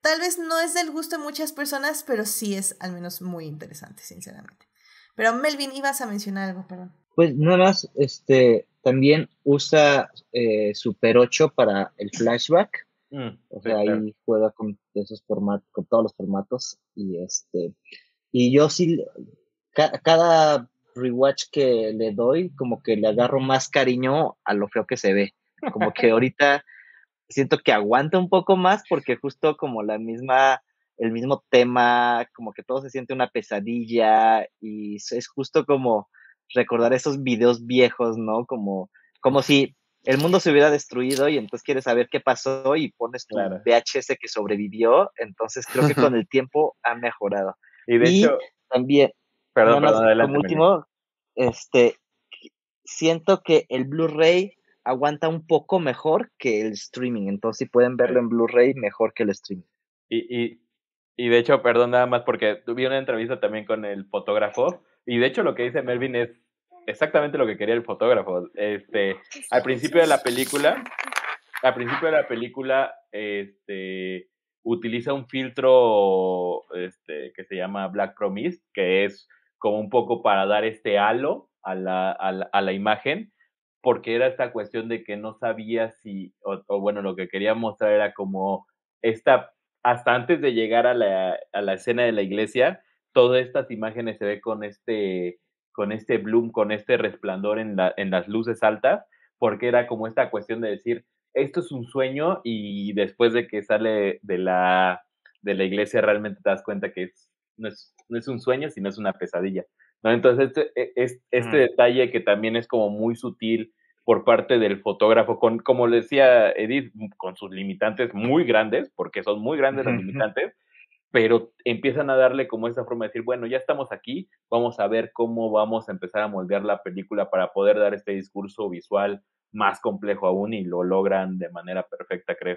Speaker 1: tal vez no es del gusto de muchas personas, pero sí es al menos muy interesante, sinceramente. Pero Melvin, ibas a mencionar algo, perdón.
Speaker 2: Pues nada más, este, también usa eh, Super 8 para el flashback. Mm, o sea, ahí juega con esos formatos, con todos los formatos. Y este, y yo sí, cada rewatch que le doy, como que le agarro más cariño a lo feo que se ve. Como que ahorita siento que aguanta un poco más porque justo como la misma, el mismo tema, como que todo se siente una pesadilla y es justo como recordar esos videos viejos, ¿no? Como, como si el mundo se hubiera destruido y entonces quieres saber qué pasó y pones tu VHS que sobrevivió. Entonces creo que con el tiempo ha mejorado. Y de hecho, también, Perdón, perdón, adelante. último, este, siento que el Blu-ray aguanta un poco mejor que el streaming, entonces si pueden verlo en Blu-ray mejor que el streaming. Y, y,
Speaker 4: y de hecho, perdón nada más, porque tuve una entrevista también con el fotógrafo, y de hecho lo que dice Melvin es exactamente lo que quería el fotógrafo. Este, al principio de la película, al principio de la película, este, utiliza un filtro este, que se llama Black Promise, que es como un poco para dar este halo a la, imagen, porque era esta cuestión de que no sabía si, o, bueno, lo que quería mostrar era como esta, hasta antes de llegar a la, a la escena de la iglesia, todas estas imágenes se ve con este, con este bloom, con este resplandor en, en las luces altas, porque era como esta cuestión de decir, esto es un sueño y después de que sale de la, de la iglesia realmente te das cuenta que es no es, un sueño, sino es una pesadilla. ¿no? Entonces, este, e, este detalle que también es como muy sutil por parte del fotógrafo, con, como le decía Edith, mm, con sus limitantes muy grandes, porque son muy grandes los limitantes, pero empiezan a darle como esa forma de decir, bueno, ya estamos aquí, vamos a ver cómo vamos a empezar a moldear la película para poder dar este discurso visual más complejo aún y lo logran de manera perfecta, creo.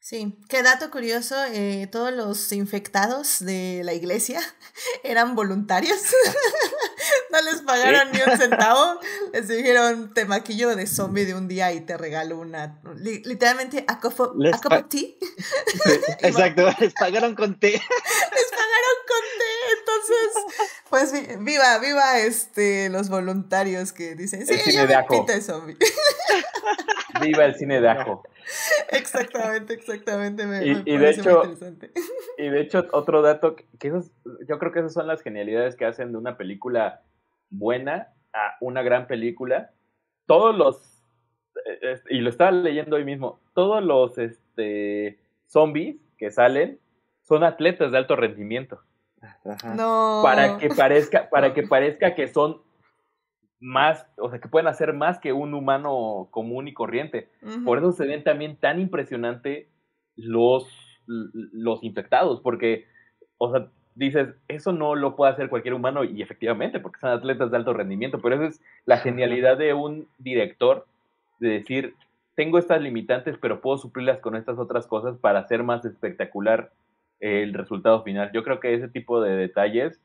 Speaker 1: Sí, qué dato curioso, eh, todos los infectados de la iglesia eran voluntarios. no les pagaron ni un centavo. Les dijeron, te maquillo de zombie de un día y te regalo una, literalmente, a, cup Exacto, les pagaron con té. les pagaron con té, entonces, pues viva, viva este, los voluntarios que dicen, sí, yo de ajo. De zombie.
Speaker 4: viva el cine de ajo.
Speaker 1: Exactamente, exactamente. Me, y, de hecho,
Speaker 4: y de hecho, otro dato, que yo creo que esas son las genialidades que hacen de una película buena a una gran película. Todos los, e, e, este, y lo estaba leyendo hoy mismo, todos los este, zombies que salen son atletas de alto rendimiento.
Speaker 1: No. Para
Speaker 4: que parezca, para que parezca que son más, o sea, que pueden hacer más que un humano común y corriente. Por eso se ven también tan impresionante los, los infectados, porque, o sea, dices, eso no lo puede hacer cualquier humano y efectivamente, porque son atletas de alto rendimiento, pero esa es la genialidad de un director, de decir, tengo estas limitantes, pero puedo suplirlas con estas otras cosas para hacer más espectacular el resultado final. Yo creo que ese tipo de detalles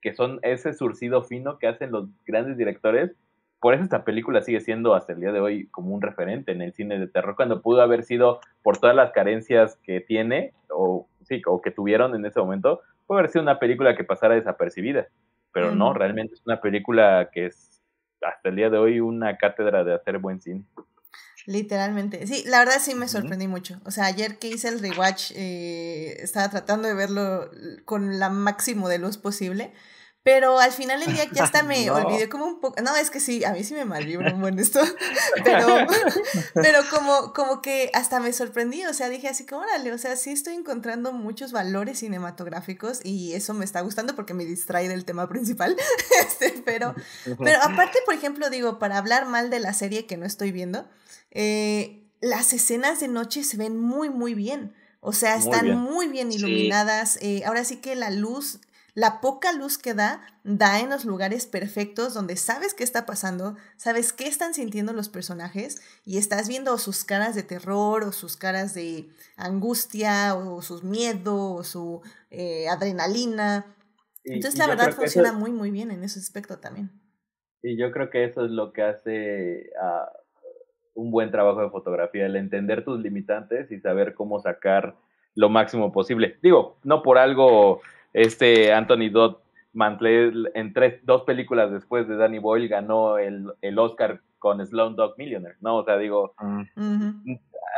Speaker 4: que son ese surcido fino que hacen los grandes directores. Por eso esta película sigue siendo hasta el día de hoy como un referente en el cine de terror, cuando pudo haber sido por todas las carencias que tiene o, sí, o que tuvieron en ese momento, pudo haber sido una película que pasara desapercibida. Pero no, realmente es una película que es hasta el día de hoy una cátedra de hacer buen cine.
Speaker 1: Literalmente. Sí, la verdad sí me sorprendí mucho. O sea, ayer que hice el rewatch, eh, estaba tratando de verlo con la máximo de luz posible. Pero al final del día ya hasta me olvidé como un poco. No, es que sí, a mí sí me malvibra un buen esto. Pero, pero como, como que hasta me sorprendí. O sea, dije así como, órale, o sea, sí estoy encontrando muchos valores cinematográficos y eso me está gustando porque me distrae del tema principal. Este, pero, pero aparte, por ejemplo, digo, para hablar mal de la serie que no estoy viendo, eh, las escenas de noche se ven muy, muy bien. O sea, están muy bien, iluminadas. Eh, ahora sí que la luz la poca luz que da, da en los lugares perfectos donde sabes qué está pasando, sabes qué están sintiendo los personajes y estás viendo sus caras de terror o sus caras de angustia o, sus miedos o su eh, adrenalina. Entonces, la verdad funciona muy, muy bien en ese aspecto también.
Speaker 4: Y yo creo que eso es lo que hace un buen trabajo de fotografía, el entender tus limitantes y saber cómo sacar lo máximo posible. Digo, no por algo este Anthony Dodd Mantle en tres, dos películas después de Danny Boyle ganó el, el Oscar con Sloan Dog Millionaire, ¿no? O sea, digo,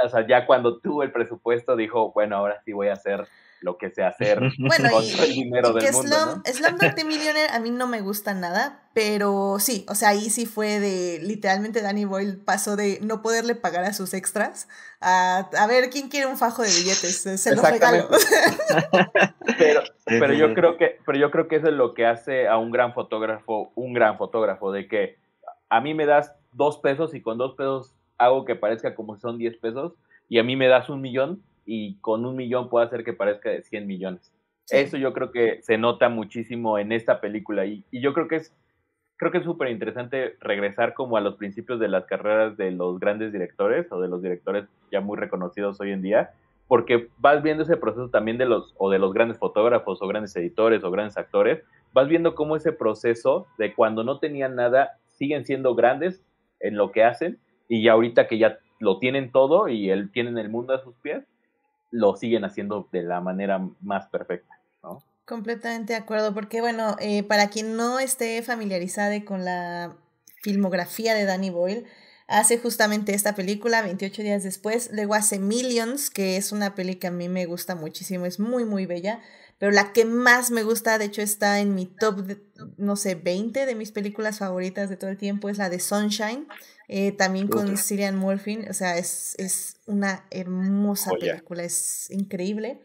Speaker 4: o sea, ya cuando tuvo el presupuesto dijo, bueno, ahora sí voy a hacer lo que sé hacer bueno, con el dinero del Slum,
Speaker 1: Millionaire a mí no me gusta nada, pero sí, o sea, ahí sí fue de literalmente Danny Boyle pasó de no poderle pagar a sus extras a, a ver quién quiere un fajo de billetes, se lo regalo.
Speaker 4: pero, pero yo creo que pero yo creo que eso es lo que hace a un gran fotógrafo, un gran fotógrafo de que a mí me das dos pesos y con dos pesos hago que parezca como si son diez pesos y a mí me das un millón y con un millón puede hacer que parezca de 100 millones. Eso yo creo que se nota muchísimo en esta película y, y yo creo que es creo que es súper interesante regresar como a los principios de las carreras de los grandes directores o de los directores ya muy reconocidos hoy en día, porque vas viendo ese proceso también de los o de los grandes fotógrafos o grandes editores o grandes actores, vas viendo cómo ese proceso de cuando no tenían nada siguen siendo grandes en lo que hacen y ahorita que ya lo tienen todo y él tienen el mundo a sus pies, lo siguen haciendo de la manera más perfecta,
Speaker 2: ¿no?
Speaker 1: Completamente de acuerdo, porque bueno, eh, para quien no esté familiarizado con la filmografía de Danny Boyle, hace justamente esta película, 28 días después, luego hace Millions, que es una peli que a mí me gusta muchísimo, es muy, muy bella, pero la que más me gusta, de hecho está en mi top, no sé, 20 de mis películas favoritas de todo el tiempo, es la de Sunshine, eh, también con Cillian Murphy, o sea, es, una hermosa película, es increíble.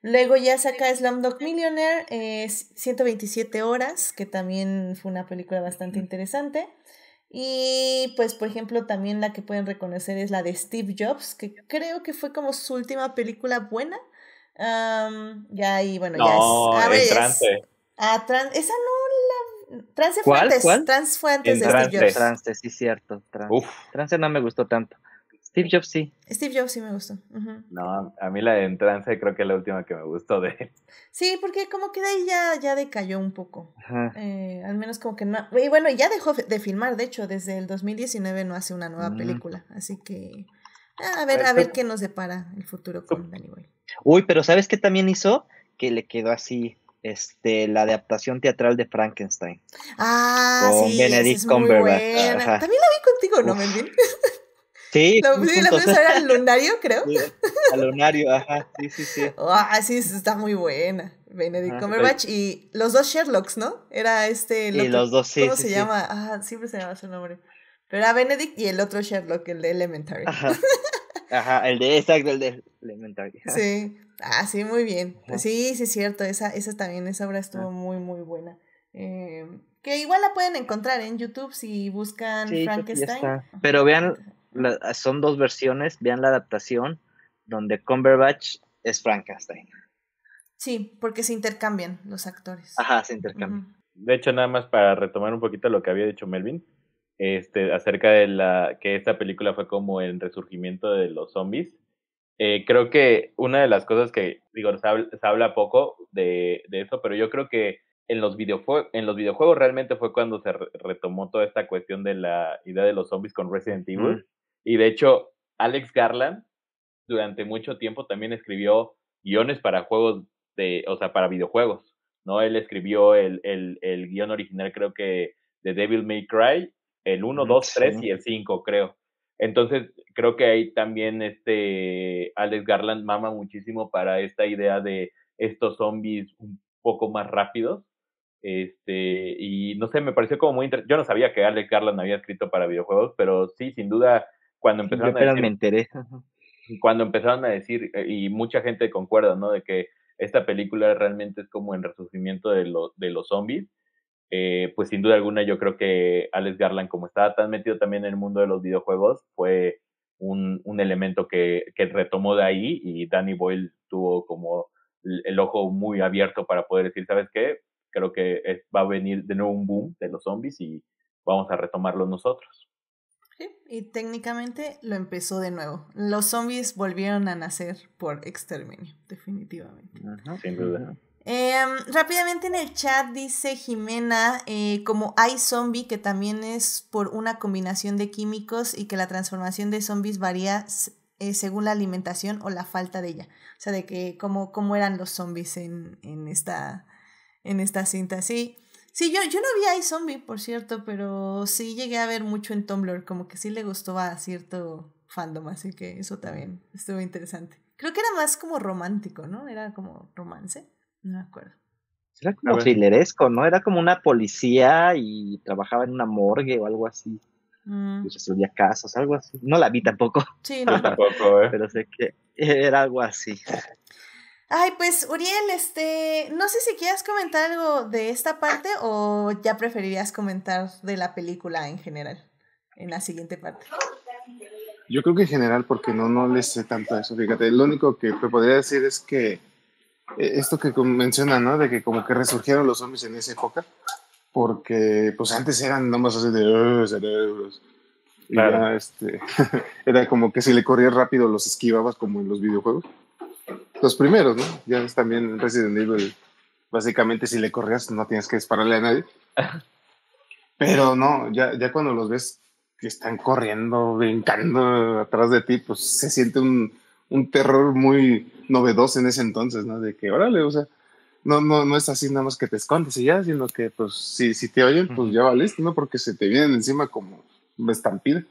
Speaker 1: Luego ya saca Slumdog Millionaire, eh, 127 horas, que también fue una película bastante interesante. Y pues, por ejemplo, también la que pueden reconocer es la de Steve Jobs, que creo que fue como su última película buena. ya y bueno, ya es... A esa no Trance ¿Cuál? antes de Steve Jobs.
Speaker 2: sí, cierto. Trance. no me gustó tanto. Steve Jobs sí.
Speaker 1: Steve Jobs sí me gustó.
Speaker 4: No, a mí la de Trance creo que es la última que me gustó de él.
Speaker 1: Sí, porque como que de ahí ya, ya decayó un poco. Eh, al menos como que no. Y bueno, ya dejó de filmar, de hecho, desde el 2019 no hace una nueva mm. película. Así que. Ah, a ver, pues a ver, qué nos depara el futuro con Danny Boy.
Speaker 2: Uy, pero ¿sabes qué también hizo? Que le quedó así este, la adaptación teatral de Frankenstein.
Speaker 1: Ah, con sí, Benedict es También la vi contigo, ¿no, Melvin?
Speaker 2: Sí, la, sí, la el ver el
Speaker 1: lunario, creo. Sí,
Speaker 2: al lunario, ajá, sí, sí, sí.
Speaker 1: Ah, sí, está muy buena. Benedict Cumberbatch y los dos Sherlocks, ¿no? Era este. y los dos, sí. ¿Cómo se llama? Ah, siempre se llama su nombre. Pero era Benedict y el otro Sherlock, el de Elementary. Ajá,
Speaker 2: ajá el de, exacto, el de Elementary. Sí.
Speaker 1: Ah, sí, muy bien. Sí, sí, es cierto. Esa, esa también, esa obra estuvo ah. muy, muy buena. Em, que igual la pueden encontrar en YouTube si buscan Frankenstein.
Speaker 2: Pero vean, son dos versiones, vean la adaptación donde Cumberbatch es Frankenstein.
Speaker 1: Sí, porque se intercambian los actores. Ajá, se intercambian.
Speaker 2: De hecho, nada más para retomar un poquito lo que había dicho
Speaker 4: Melvin, este, acerca de la que esta película fue como el resurgimiento de los zombies. Eh, creo que una de las cosas que, digo, se habla, poco de, eso, pero yo creo que en los, en los videojuegos realmente fue cuando se retomó toda esta cuestión de la idea de los zombies con Resident Evil. Mm. Y de hecho, Alex Garland durante mucho tiempo también escribió guiones para juegos de, o sea, para videojuegos, ¿no? Él escribió el, el, el guión original, creo que de Devil May Cry, el 1, 2, 3 y el 5, creo. Entonces, creo que ahí también este Alex Garland mama muchísimo para esta idea de estos zombies un poco más rápidos. Este, y no sé, me pareció como muy interesante. Yo no sabía que Alex Garland había escrito para videojuegos, pero sí, sin duda, cuando empezaron a decir.
Speaker 2: Me
Speaker 4: Cuando empezaron a decir, eh, y mucha gente concuerda, ¿no? De que esta película realmente es como el resurgimiento de, de los zombies eh, pues sin duda alguna yo creo que Alex Garland, como estaba tan metido también en el mundo de los videojuegos, fue un, un elemento que, que, retomó de ahí y Danny Boyle tuvo como el, ojo muy abierto para poder decir, ¿sabes qué? Creo que va a venir de nuevo un boom de los zombies y vamos a retomarlo nosotros.
Speaker 1: Sí, y técnicamente lo empezó de nuevo. Los zombies volvieron a nacer por exterminio, definitivamente. sin duda. Em, rápidamente en el chat dice Jimena, eh, como hay zombie, que también es por una combinación de químicos y que la transformación de zombies varía eh, según la alimentación o la falta de ella. O sea, de que como cómo eran los zombies en, en, esta, en esta cinta. Sí, sí yo, yo no vi hay zombie, por cierto, pero sí llegué a ver mucho en Tumblr, como que sí le gustó a cierto fandom, así que eso también estuvo interesante. Creo que era más como romántico, ¿no? Era como romance. No me acuerdo.
Speaker 2: Era como ¿no? Era como una policía y trabajaba en una morgue o algo así. Mm. Y casos, algo así. No la vi tampoco. Sí, no. tampoco, ¿eh? Pero sé que era algo así.
Speaker 1: Ay, pues Uriel, este, no sé si quieras comentar algo de esta parte o ya preferirías comentar de la película en general, en la siguiente parte.
Speaker 3: Yo creo que en general, porque no, no le sé tanto eso. Fíjate, lo único que podría decir es que eh, esto que menciona, ¿no? De que como que resurgieron los zombies en esa época, porque pues antes eran nomás así de eh, claro. este, era como que si le corrías rápido los esquivabas como en los videojuegos. Los primeros, ¿no? Ya es también Resident Evil. Básicamente si le corrías no tienes que dispararle a nadie. Pero no, ya, ya cuando los ves que están corriendo, brincando atrás de ti, pues se siente un, un terror muy novedoso en ese entonces, ¿no? De que, órale, o sea, no, no, no es así nada más que te escondes y ya, sino que, pues, si, si te oyen, pues ya vales ¿no? Porque se te vienen encima como estampida.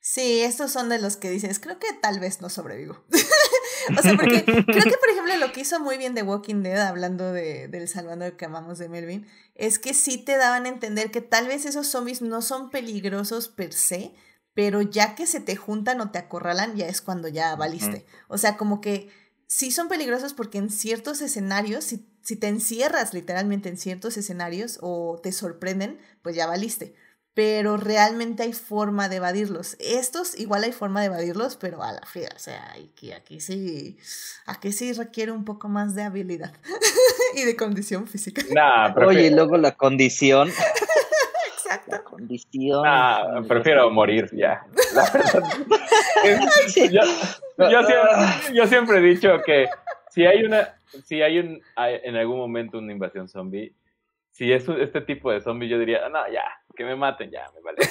Speaker 1: Sí, estos son de los que dices, creo que tal vez no sobrevivo. o sea, porque creo que, por ejemplo, lo que hizo muy bien The Walking Dead, hablando de, del Salvador que amamos de Melvin, es que sí te daban a entender que tal vez esos zombies no son peligrosos per se, pero ya que se te juntan o te acorralan, ya es cuando ya valiste. O sea, como que sí son peligrosos porque en ciertos escenarios, si, si, te encierras literalmente en ciertos escenarios o te sorprenden, pues ya valiste. Pero realmente hay forma de evadirlos. Estos igual hay forma de evadirlos, pero a la fría. O sea, aquí, aquí sí, aquí sí requiere un poco más de habilidad y de condición física. Nah, Oye,
Speaker 2: luego la condición. Exacto. condición. Ah, prefiero morir ya.
Speaker 4: yo, siempre, he dicho que si hay una, si hay un, hay, en algún momento una invasión zombie, si es este tipo de zombie, yo diría, no, ya, que me maten,
Speaker 1: ya, me vale.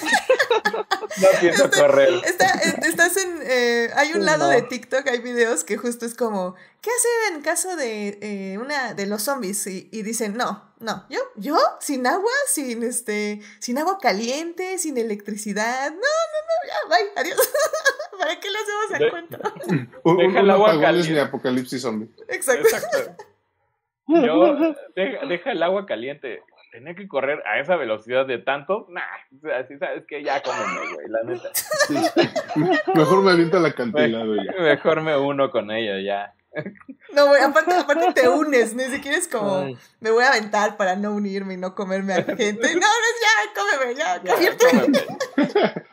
Speaker 1: no pienso correr. Está, eh, estás en. Eh, hay un lado de TikTok, hay videos que justo es como, ¿qué hacen en caso de eh, una de los zombies? Y, y, dicen, no, no, yo, yo, sin agua, sin este, sin agua caliente, sin electricidad, no, no, no, ya, bye, adiós. ¿Para qué lo hacemos en
Speaker 3: cuenta? Deja el agua caliente. de apocalipsis zombie.
Speaker 1: Exacto.
Speaker 3: Yo,
Speaker 4: deja, el agua caliente. Tenía que correr a esa velocidad de tanto. Nah,
Speaker 1: o así sabes que ya cómeme, güey, la neta.
Speaker 3: Mejor me avienta la cantilada güey.
Speaker 4: Mejor, me uno con ella ya.
Speaker 1: No, güey, aparte, aparte te unes, ni siquiera es como, me voy a aventar para no unirme y no comerme a la gente. No, no, ya, cómeme, ya, ya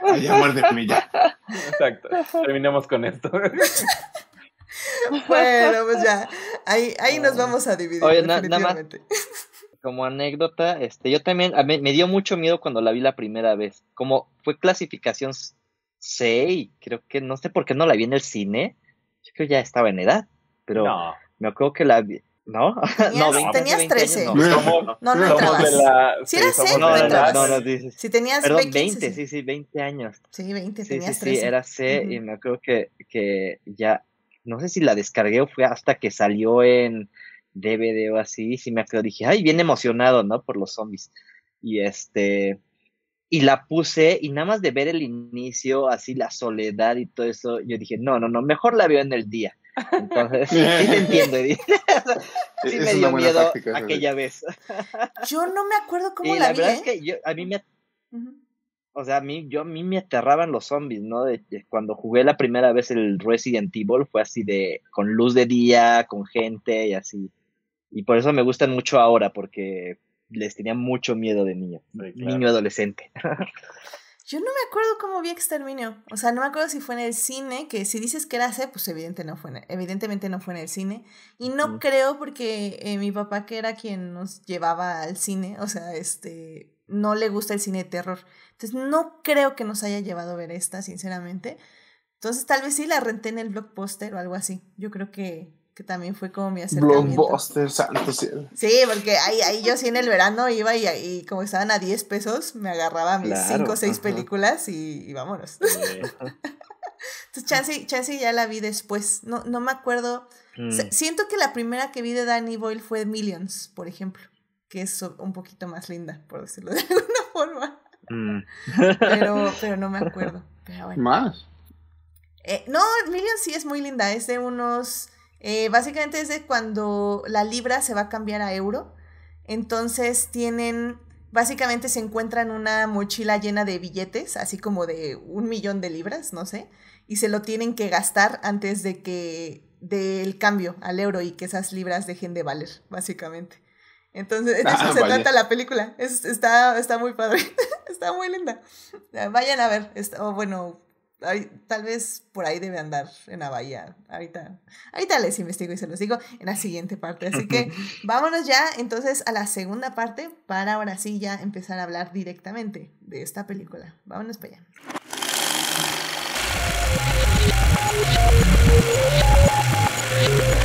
Speaker 1: cómeme.
Speaker 4: Ya, muérdeme, ya. Exacto, terminamos con esto.
Speaker 1: bueno, pues ya, ahí, ahí nos vamos a dividir. definitivamente.
Speaker 2: como anécdota, este, yo también me, dio mucho miedo cuando la vi la primera vez. Como fue clasificación y creo que no sé por qué no la vi en el cine. Yo creo que ya estaba en edad, pero no. me acuerdo que la vi. ¿No? Tenías, no, 20, tenías 13. Años, no, no, no si sí, eras no, no, no, No, no, si tenías perdón, 20, sí, sí, 20 años.
Speaker 1: Sí, 20, sí, tenías sí, 13. Sí, era
Speaker 2: C y me acuerdo que, que ya no sé si la descargué o fue hasta que salió en DVD o así, si me acuerdo, dije, ay, bien emocionado, ¿no? Por los zombies. Y este, y la puse y nada más de ver el inicio, así la soledad y todo eso, yo dije, no, no, no, mejor la veo en el día. Entonces, sí te entiendo,
Speaker 3: sí me dio miedo
Speaker 2: aquella vez.
Speaker 1: yo no me acuerdo cómo la, Verdad es ¿eh? que
Speaker 2: yo, a mí me o sea, a mí, yo, a mí me aterraban los zombies, ¿no? De, cuando jugué la primera vez el Resident Evil fue así de, con luz de día, con gente y así. Y por eso me gustan mucho ahora, porque les tenía mucho miedo de niño, niño adolescente.
Speaker 1: Yo no me acuerdo cómo vi Exterminio. O sea, no me acuerdo si fue en el cine, que si dices que era C, pues evidentemente no fue evidentemente no fue en el cine. Y no creo porque eh, mi papá, que era quien nos llevaba al cine, o sea, este, no le gusta el cine de terror. Entonces no creo que nos haya llevado a ver esta, sinceramente. Entonces tal vez sí la renté en el blockbuster o algo así. Yo creo que, también fue como mi acercamiento.
Speaker 3: Blockbuster, santo cielo.
Speaker 1: Sí, porque ahí, yo sí en el verano iba y, y como estaban a 10 pesos, me agarraba mis 5 o 6 películas y, vámonos. Entonces ya la vi después. No, no me acuerdo. Mm. Siento que la primera que vi de Danny Boyle fue Millions, por ejemplo que es un poquito más linda, por decirlo de alguna
Speaker 2: forma. Mm.
Speaker 1: Pero, pero no me acuerdo. ¿Más? Eh, no, millón sí es muy linda. Es de unos. Eh, básicamente es de cuando la libra se va a cambiar a euro. Entonces tienen. Básicamente se encuentran una mochila llena de billetes, así como de un millón de libras, no sé. Y se lo tienen que gastar antes de que. del cambio al euro y que esas libras dejen de valer, básicamente. Entonces, de se trata la película. Es, está, está muy padre. está muy linda. Vayan a ver. Está, bueno, tal vez por ahí debe andar en la bahía. Ahorita, ahorita les investigo y se los digo en la siguiente parte. Así que vámonos ya entonces a la segunda parte para ahora sí ya empezar a hablar directamente de esta película. Vámonos para allá.